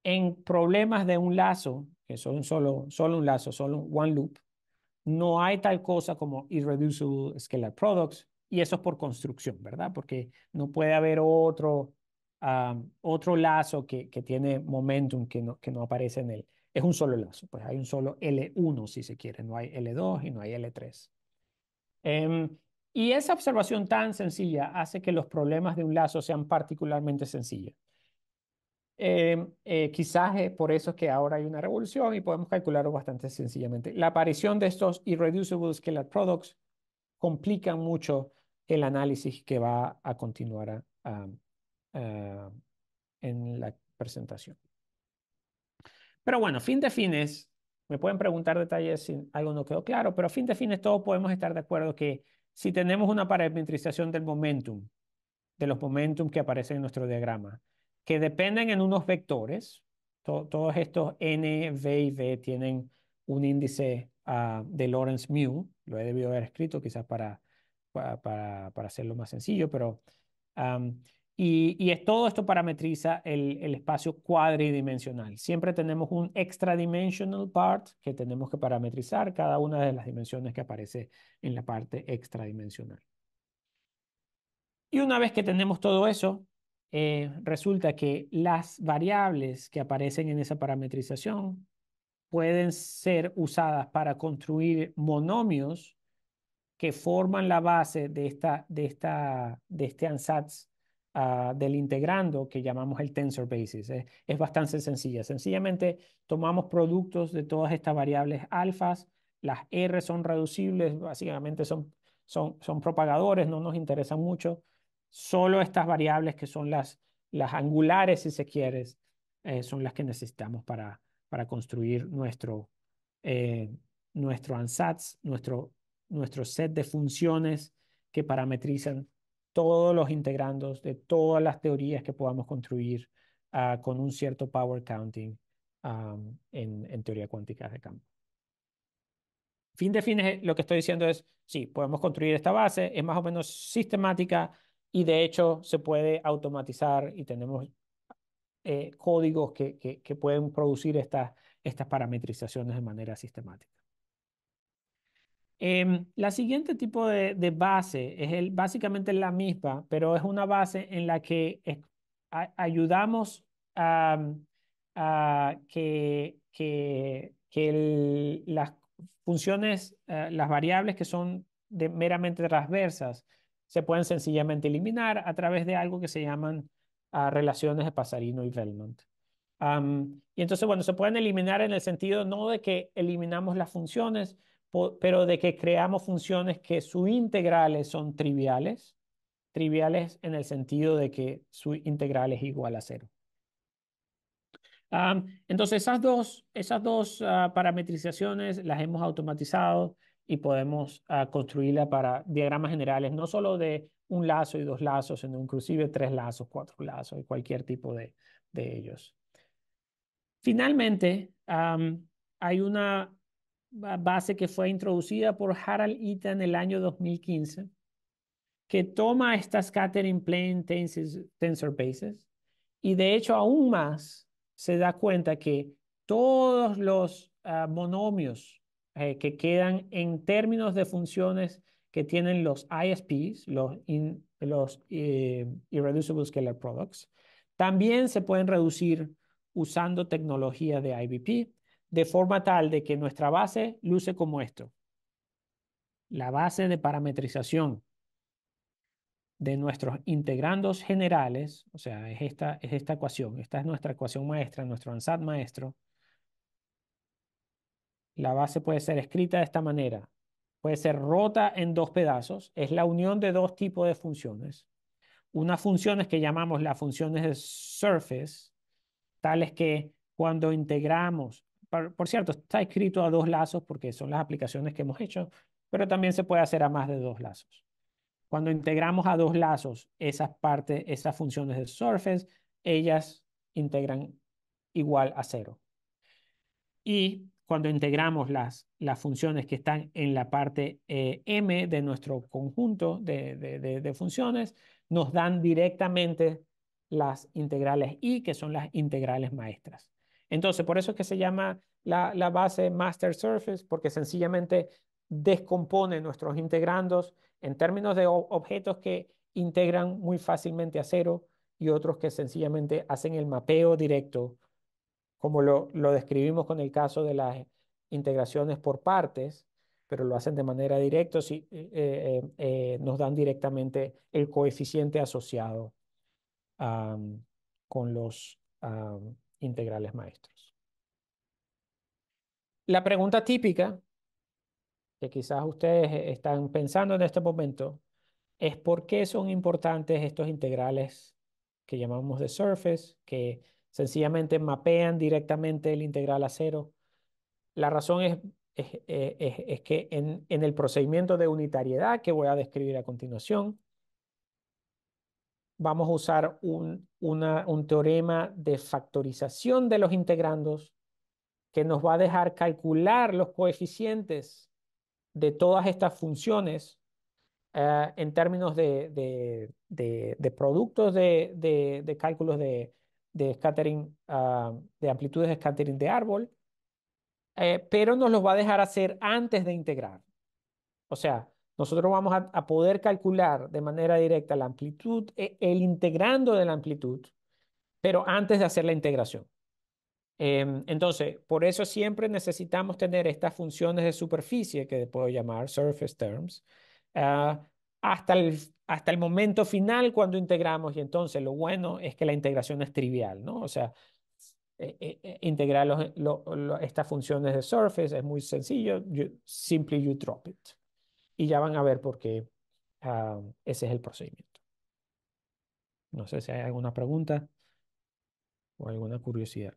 en problemas de un lazo, que son solo, solo un lazo, solo un one loop, no hay tal cosa como irreducible scalar products, y eso es por construcción, ¿verdad? Porque no puede haber otro otro lazo que, tiene momentum que no, que no aparece en él. Es un solo lazo, pues hay un solo L1 si se quiere, no hay L2 y no hay L3. Em, y esa observación tan sencilla hace que los problemas de un lazo sean particularmente sencillos. Em, eh, quizás por eso que ahora hay una revolución y podemos calcularlo bastante sencillamente. La aparición de estos irreducible scalar products complica mucho el análisis que va a continuar a, eh, en la presentación. Pero bueno, fin de fines, me pueden preguntar detalles si algo no quedó claro, pero fin de fines todos podemos estar de acuerdo que si tenemos una parametrización del momentum, de los momentum que aparecen en nuestro diagrama, que dependen en unos vectores, todos estos n, v y v tienen un índice ah, de Lorentz mu, lo he debido haber escrito quizás para, para, para hacerlo más sencillo, pero y, todo esto parametriza el, espacio cuadridimensional. Siempre tenemos un extra dimensional part que tenemos que parametrizar cada una de las dimensiones que aparece en la parte extradimensional. Y una vez que tenemos todo eso, eh, resulta que las variables que aparecen en esa parametrización pueden ser usadas para construir monomios que forman la base de, esta, de, esta, de este ansatz Ah, del integrando que llamamos el tensor basis. Es, bastante sencilla. Sencillamente tomamos productos de todas estas variables alfas, las R son reducibles, básicamente son, son, son propagadores, no nos interesan mucho. Solo estas variables que son las, las angulares, si se quiere, eh, son las que necesitamos para, para construir nuestro, eh, nuestro ansatz, nuestro, nuestro set de funciones que parametrizan todos los integrandos de todas las teorías que podamos construir ah, con un cierto power counting en, teoría cuántica de campo. Fin de fines, lo que estoy diciendo es, sí, podemos construir esta base, es más o menos sistemática y de hecho se puede automatizar y tenemos eh, códigos que, pueden producir estas parametrizaciones de manera sistemática. Em, la siguiente tipo de, base es básicamente la misma, pero es una base en la que ayudamos a, que, las funciones, eh, las variables que son meramente transversas, se pueden sencillamente eliminar a través de algo que se llaman ah, relaciones de Pasarino y Velmont. y entonces, bueno, se pueden eliminar en el sentido no de que eliminamos las funciones, pero de que creamos funciones que sus integrales son triviales, triviales en el sentido de que su integral es igual a cero. entonces, esas dos, esas dos ah, parametrizaciones las hemos automatizado y podemos ah, construirla para diagramas generales, no solo de un lazo y dos lazos, sino inclusive tres lazos, cuatro lazos y cualquier tipo de, ellos. Finalmente, hay una base que fue introducida por Harald Ita en el año 2015, que toma estas scattering plane tensor bases y de hecho aún más se da cuenta que todos los ah, monomios eh, que quedan en términos de funciones que tienen los ISPs, los, los eh, Irreducible Scalar Products, también se pueden reducir usando tecnología de IBP de forma tal de que nuestra base luce como esto. La base de parametrización de nuestros integrandos generales, o sea, es esta, es esta ecuación, esta es nuestra ecuación maestra, nuestro ANSAT maestro. La base puede ser escrita de esta manera, puede ser rota en dos pedazos, es la unión de dos tipos de funciones. Unas funciones que llamamos las funciones de surface, tales que cuando integramos por, cierto, está escrito a dos lazos porque son las aplicaciones que hemos hecho, pero también se puede hacer a más de dos lazos. Cuando integramos a dos lazos esas esas funciones de surface, ellas integran igual a cero. Y cuando integramos las, funciones que están en la parte eh, M de nuestro conjunto de, de, funciones, nos dan directamente las integrales I, que son las integrales maestras. Entonces, por eso es que se llama la, base master surface, porque sencillamente descompone nuestros integrandos en términos de objetos que integran muy fácilmente a cero y otros que sencillamente hacen el mapeo directo, como lo, describimos con el caso de las integraciones por partes, pero lo hacen de manera directa, si, eh, eh, eh, nos dan directamente el coeficiente asociado con los integrales maestros. La pregunta típica que quizás ustedes están pensando en este momento es por qué son importantes estos integrales que llamamos de surface, que sencillamente mapean directamente el integral a cero. La razón es, es, que en, en el procedimiento de unitariedad que voy a describir a continuación, vamos a usar un, teorema de factorización de los integrandos que nos va a dejar calcular los coeficientes de todas estas funciones eh, en términos de, productos de, cálculos de, scattering, ah, de amplitudes de scattering de árbol, eh, pero nos los va a dejar hacer antes de integrar. O sea, nosotros vamos a, poder calcular de manera directa la amplitud, e, el integrando de la amplitud, pero antes de hacer la integración. Em, entonces, por eso siempre necesitamos tener estas funciones de superficie, que puedo llamar surface terms, ah, hasta, el, hasta el momento final cuando integramos. Y entonces lo bueno es que la integración es trivial, ¿no? O sea, e, e, integrar estas funciones de surface es muy sencillo. simple simply you drop it. Y ya van a ver por qué ah, ese es el procedimiento. No sé si hay alguna pregunta o alguna curiosidad.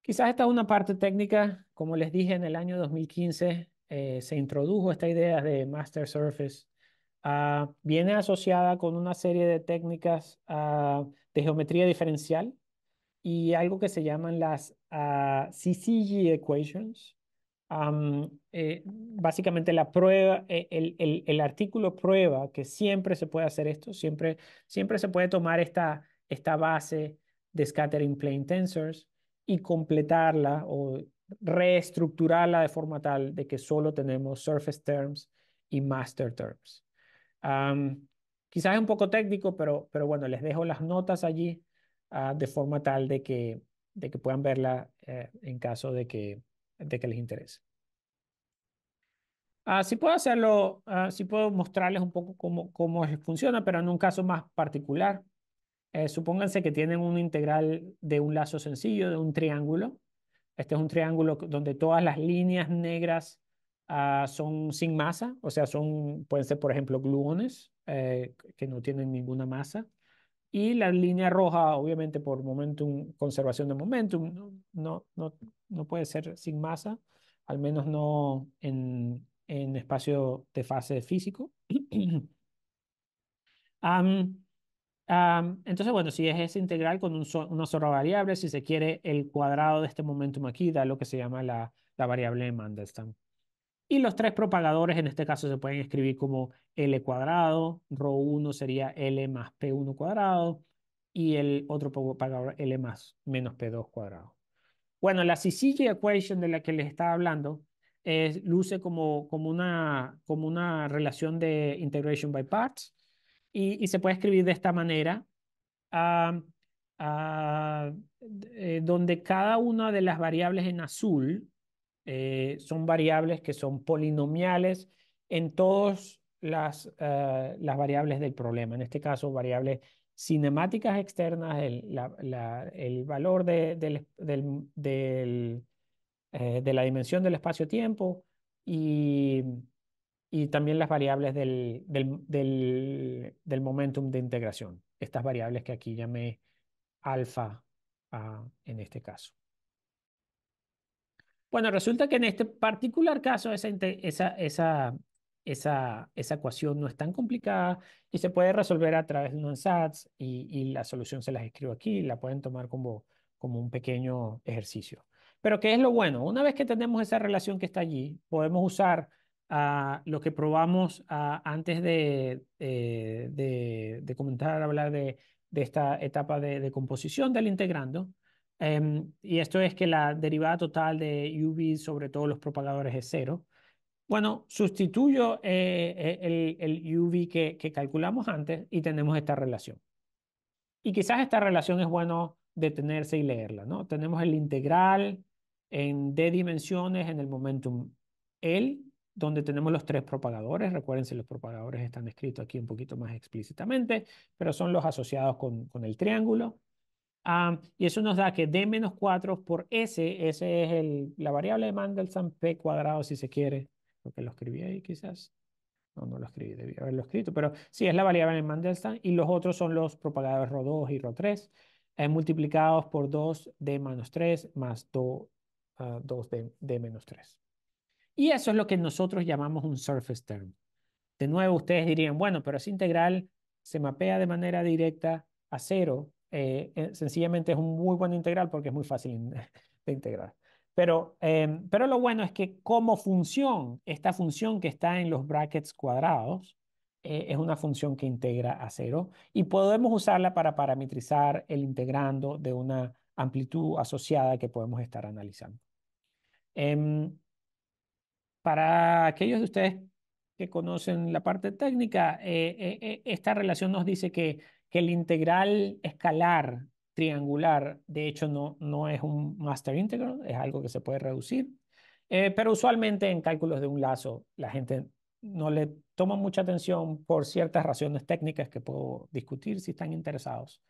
Quizás esta es una parte técnica, como les dije, en el año 2015 eh, se introdujo esta idea de Master Surface. Ah, viene asociada con una serie de técnicas ah, de geometría diferencial y algo que se llaman las ah, CCG equations. Eh, básicamente la prueba, e, el, artículo prueba que siempre se puede hacer esto, siempre, siempre se puede tomar esta, esta base de scattering plane tensors y completarla o reestructurarla de forma tal de que solo tenemos surface terms y master terms. quizás es un poco técnico, pero, pero bueno, les dejo las notas allí Ah, de forma tal de que, de que puedan verla eh, en caso de que, de que les interese. Ah, si puedo hacerlo, ah, si puedo mostrarles un poco cómo, cómo funciona, pero en un caso más particular. Eh, supónganse que tienen un integral de un lazo sencillo, de un triángulo. Este es un triángulo donde todas las líneas negras son sin masa, o sea, son, pueden ser, por ejemplo, gluones eh, que no tienen ninguna masa. Y la línea roja, obviamente, por momentum, conservación de momentum, no, no, no puede ser sin masa, al menos no en, en espacio de fase físico. entonces, bueno, si es esa integral con un una sola variable, si se quiere el cuadrado de este momentum aquí, da lo que se llama la, la variable Mandelstam. Y los tres propagadores en este caso se pueden escribir como L cuadrado, rho 1 sería L más P1 cuadrado y el otro propagador L más menos P2 cuadrado. Bueno, la CCG equation de la que les estaba hablando es, luce como, como, una, como una relación de integration by parts y, se puede escribir de esta manera, eh, donde cada una de las variables en azul eh, son variables que son polinomiales en todas las, eh, las variables del problema. En este caso, variables cinemáticas externas, el, valor eh, de, la dimensión del espacio-tiempo y, y, también las variables del, del, momentum de integración. Estas variables que aquí llamé alfa en este caso. Bueno, resulta que en este particular caso esa, ecuación no es tan complicada y se puede resolver a través de un sats y, y, la solución se las escribo aquí, la pueden tomar como, como un pequeño ejercicio. Pero ¿qué es lo bueno? Una vez que tenemos esa relación que está allí, podemos usar lo que probamos antes de, eh, de, de, comentar, hablar de, esta etapa de, de composición del integrando Em, y esto es que la derivada total de UV sobre todos los propagadores es cero. Bueno, sustituyo eh, eh, el, UV que, calculamos antes y tenemos esta relación. Y quizás esta relación es bueno detenerse y leerla, ¿no? Tenemos el integral en D dimensiones en el momentum L, donde tenemos los tres propagadores. Recuérdense, los propagadores están escritos aquí un poquito más explícitamente, pero son los asociados con el triángulo. Ah, y eso nos da que D menos 4 por S, S es la variable de Mandelson P cuadrado si se quiere, que lo escribí ahí quizás. No, no lo escribí, debí haberlo escrito, pero sí, es la variable de Mandelson y los otros son los propagadores Rho2 y Rho3 eh, multiplicados por 2D menos 3 más 2, d menos 3. Ah, y eso es lo que nosotros llamamos un surface term. De nuevo, ustedes dirían, bueno, pero esa integral se mapea de manera directa a cero eh, eh, sencillamente es un muy buen integral porque es muy fácil de integrar. Pero, em, pero lo bueno es que como función, esta función que está en los brackets cuadrados, eh, es una función que integra a cero y podemos usarla para parametrizar el integrando de una amplitud asociada que podemos estar analizando. Em, para aquellos de ustedes que conocen la parte técnica, esta relación nos dice que que el integral escalar triangular, de hecho, no, no es un master integral, es algo que se puede reducir, eh, pero usualmente en cálculos de un lazo la gente no le toma mucha atención por ciertas razones técnicas que puedo discutir si están interesados.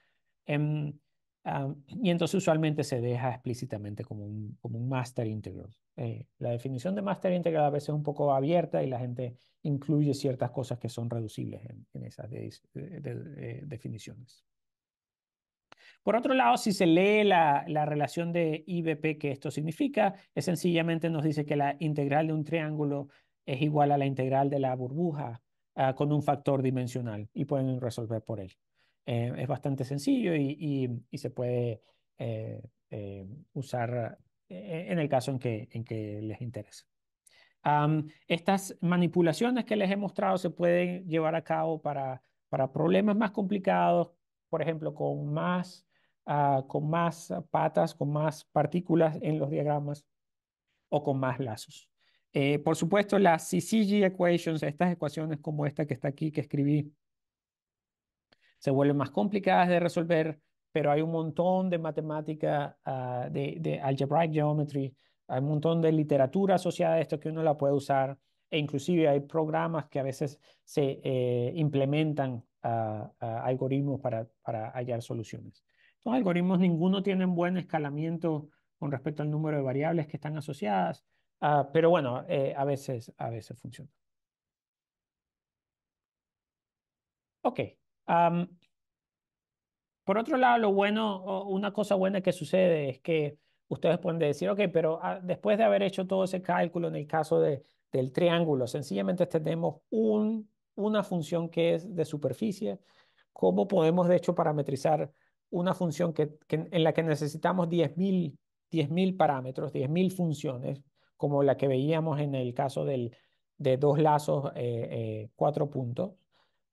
en Ah, y entonces usualmente se deja explícitamente como un, como un master integral. Eh, la definición de master integral a veces es un poco abierta y la gente incluye ciertas cosas que son reducibles en, esas eh, definiciones. Por otro lado, si se lee la, relación de IBP que esto significa, es sencillamente nos dice que la integral de un triángulo es igual a la integral de la burbuja ah, con un factor dimensional y pueden resolver por él. Eh, es bastante sencillo y, se puede eh, eh, usar en el caso en que, en que les interese. estas manipulaciones que les he mostrado se pueden llevar a cabo para, para problemas más complicados, por ejemplo, con más, ah, con más patas, con más partículas en los diagramas o con más lazos. por supuesto, las CCG equations, estas ecuaciones como esta que está aquí, que escribí se vuelven más complicadas de resolver, pero hay un montón de matemática, ah, de, de, algebraic geometry, hay un montón de literatura asociada a esto que uno la puede usar, e inclusive hay programas que a veces se eh, implementan algoritmos para, hallar soluciones. Los algoritmos ninguno tienen buen escalamiento con respecto al número de variables que están asociadas, ah, pero bueno, eh, a, veces, a veces funciona. Ok, por otro lado, lo bueno, una cosa buena que sucede es que ustedes pueden decir, ok, pero ah, después de haber hecho todo ese cálculo en el caso del triángulo, sencillamente tenemos un, una función que es de superficie. ¿Cómo podemos, de hecho, parametrizar una función que, en la que necesitamos 10.000 10 parámetros, 10.000 funciones, como la que veíamos en el caso de dos lazos, eh, eh, cuatro puntos?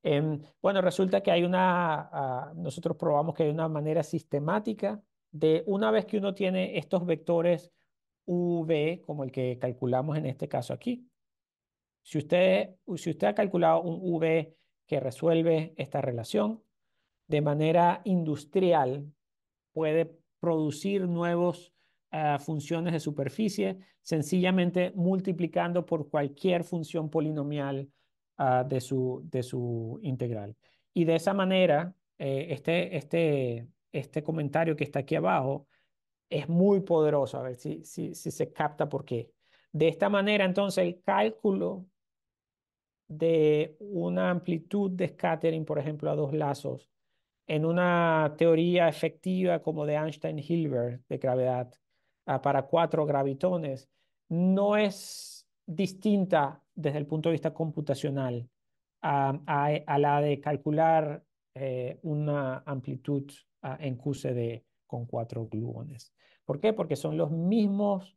Em, bueno, resulta que hay una, ah, nosotros probamos que hay una manera sistemática de una vez que uno tiene estos vectores V, como el que calculamos en este caso aquí, si usted, ha calculado un V que resuelve esta relación, de manera industrial puede producir nuevas ah, funciones de superficie sencillamente multiplicando por cualquier función polinomial Ah, de, su, de su integral. Y de esa manera, eh, este, este, este comentario que está aquí abajo es muy poderoso, a ver si, si, si se capta por qué. De esta manera, entonces, el cálculo de una amplitud de scattering, por ejemplo, a dos lazos, en una teoría efectiva como de Einstein-Hilbert de gravedad ah, para cuatro gravitones, no es distinta desde el punto de vista computacional a, a, e, la de calcular eh, una amplitud ah, en QCD con cuatro gluones. ¿Por qué? Porque son los mismos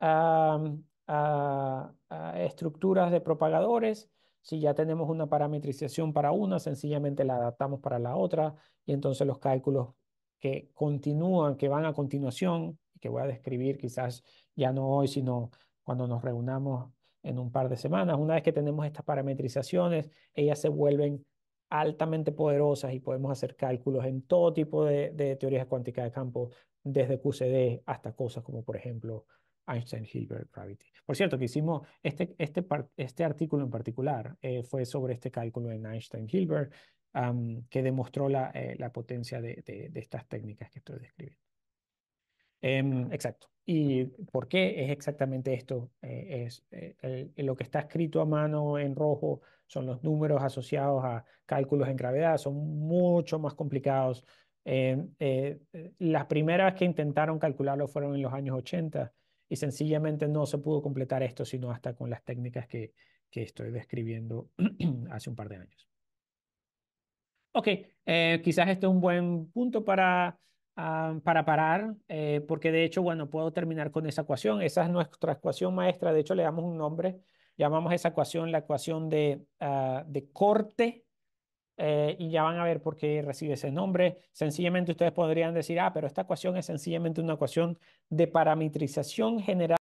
ah, ah, estructuras de propagadores. Si ya tenemos una parametrización para una, sencillamente la adaptamos para la otra y entonces los cálculos que continúan, que van a continuación, que voy a describir quizás ya no hoy, sino cuando nos reunamos en un par de semanas. Una vez que tenemos estas parametrizaciones, ellas se vuelven altamente poderosas y podemos hacer cálculos en todo tipo de, teorías cuánticas de campo, desde QCD hasta cosas como, por ejemplo, Einstein-Hilbert gravity. Por cierto, que hicimos este, este, este artículo en particular, eh, fue sobre este cálculo en Einstein-Hilbert, que demostró la, eh, la potencia de, de estas técnicas que estoy describiendo. Em, exacto. ¿Y por qué es exactamente esto? Eh, es, eh, lo que está escrito a mano en rojo son los números asociados a cálculos en gravedad, son mucho más complicados. Em, eh, las primeras que intentaron calcularlo fueron en los años 80 y sencillamente no se pudo completar esto sino hasta con las técnicas que, que estoy describiendo hace un par de años. Ok, quizás este es un buen punto para Ah, para parar, eh, porque de hecho, bueno, puedo terminar con esa ecuación. Esa es nuestra ecuación maestra. De hecho, le damos un nombre. Llamamos esa ecuación la ecuación de, ah, corte. Eh, y ya van a ver por qué recibe ese nombre. Sencillamente ustedes podrían decir, ah, pero esta ecuación es sencillamente una ecuación de parametrización general.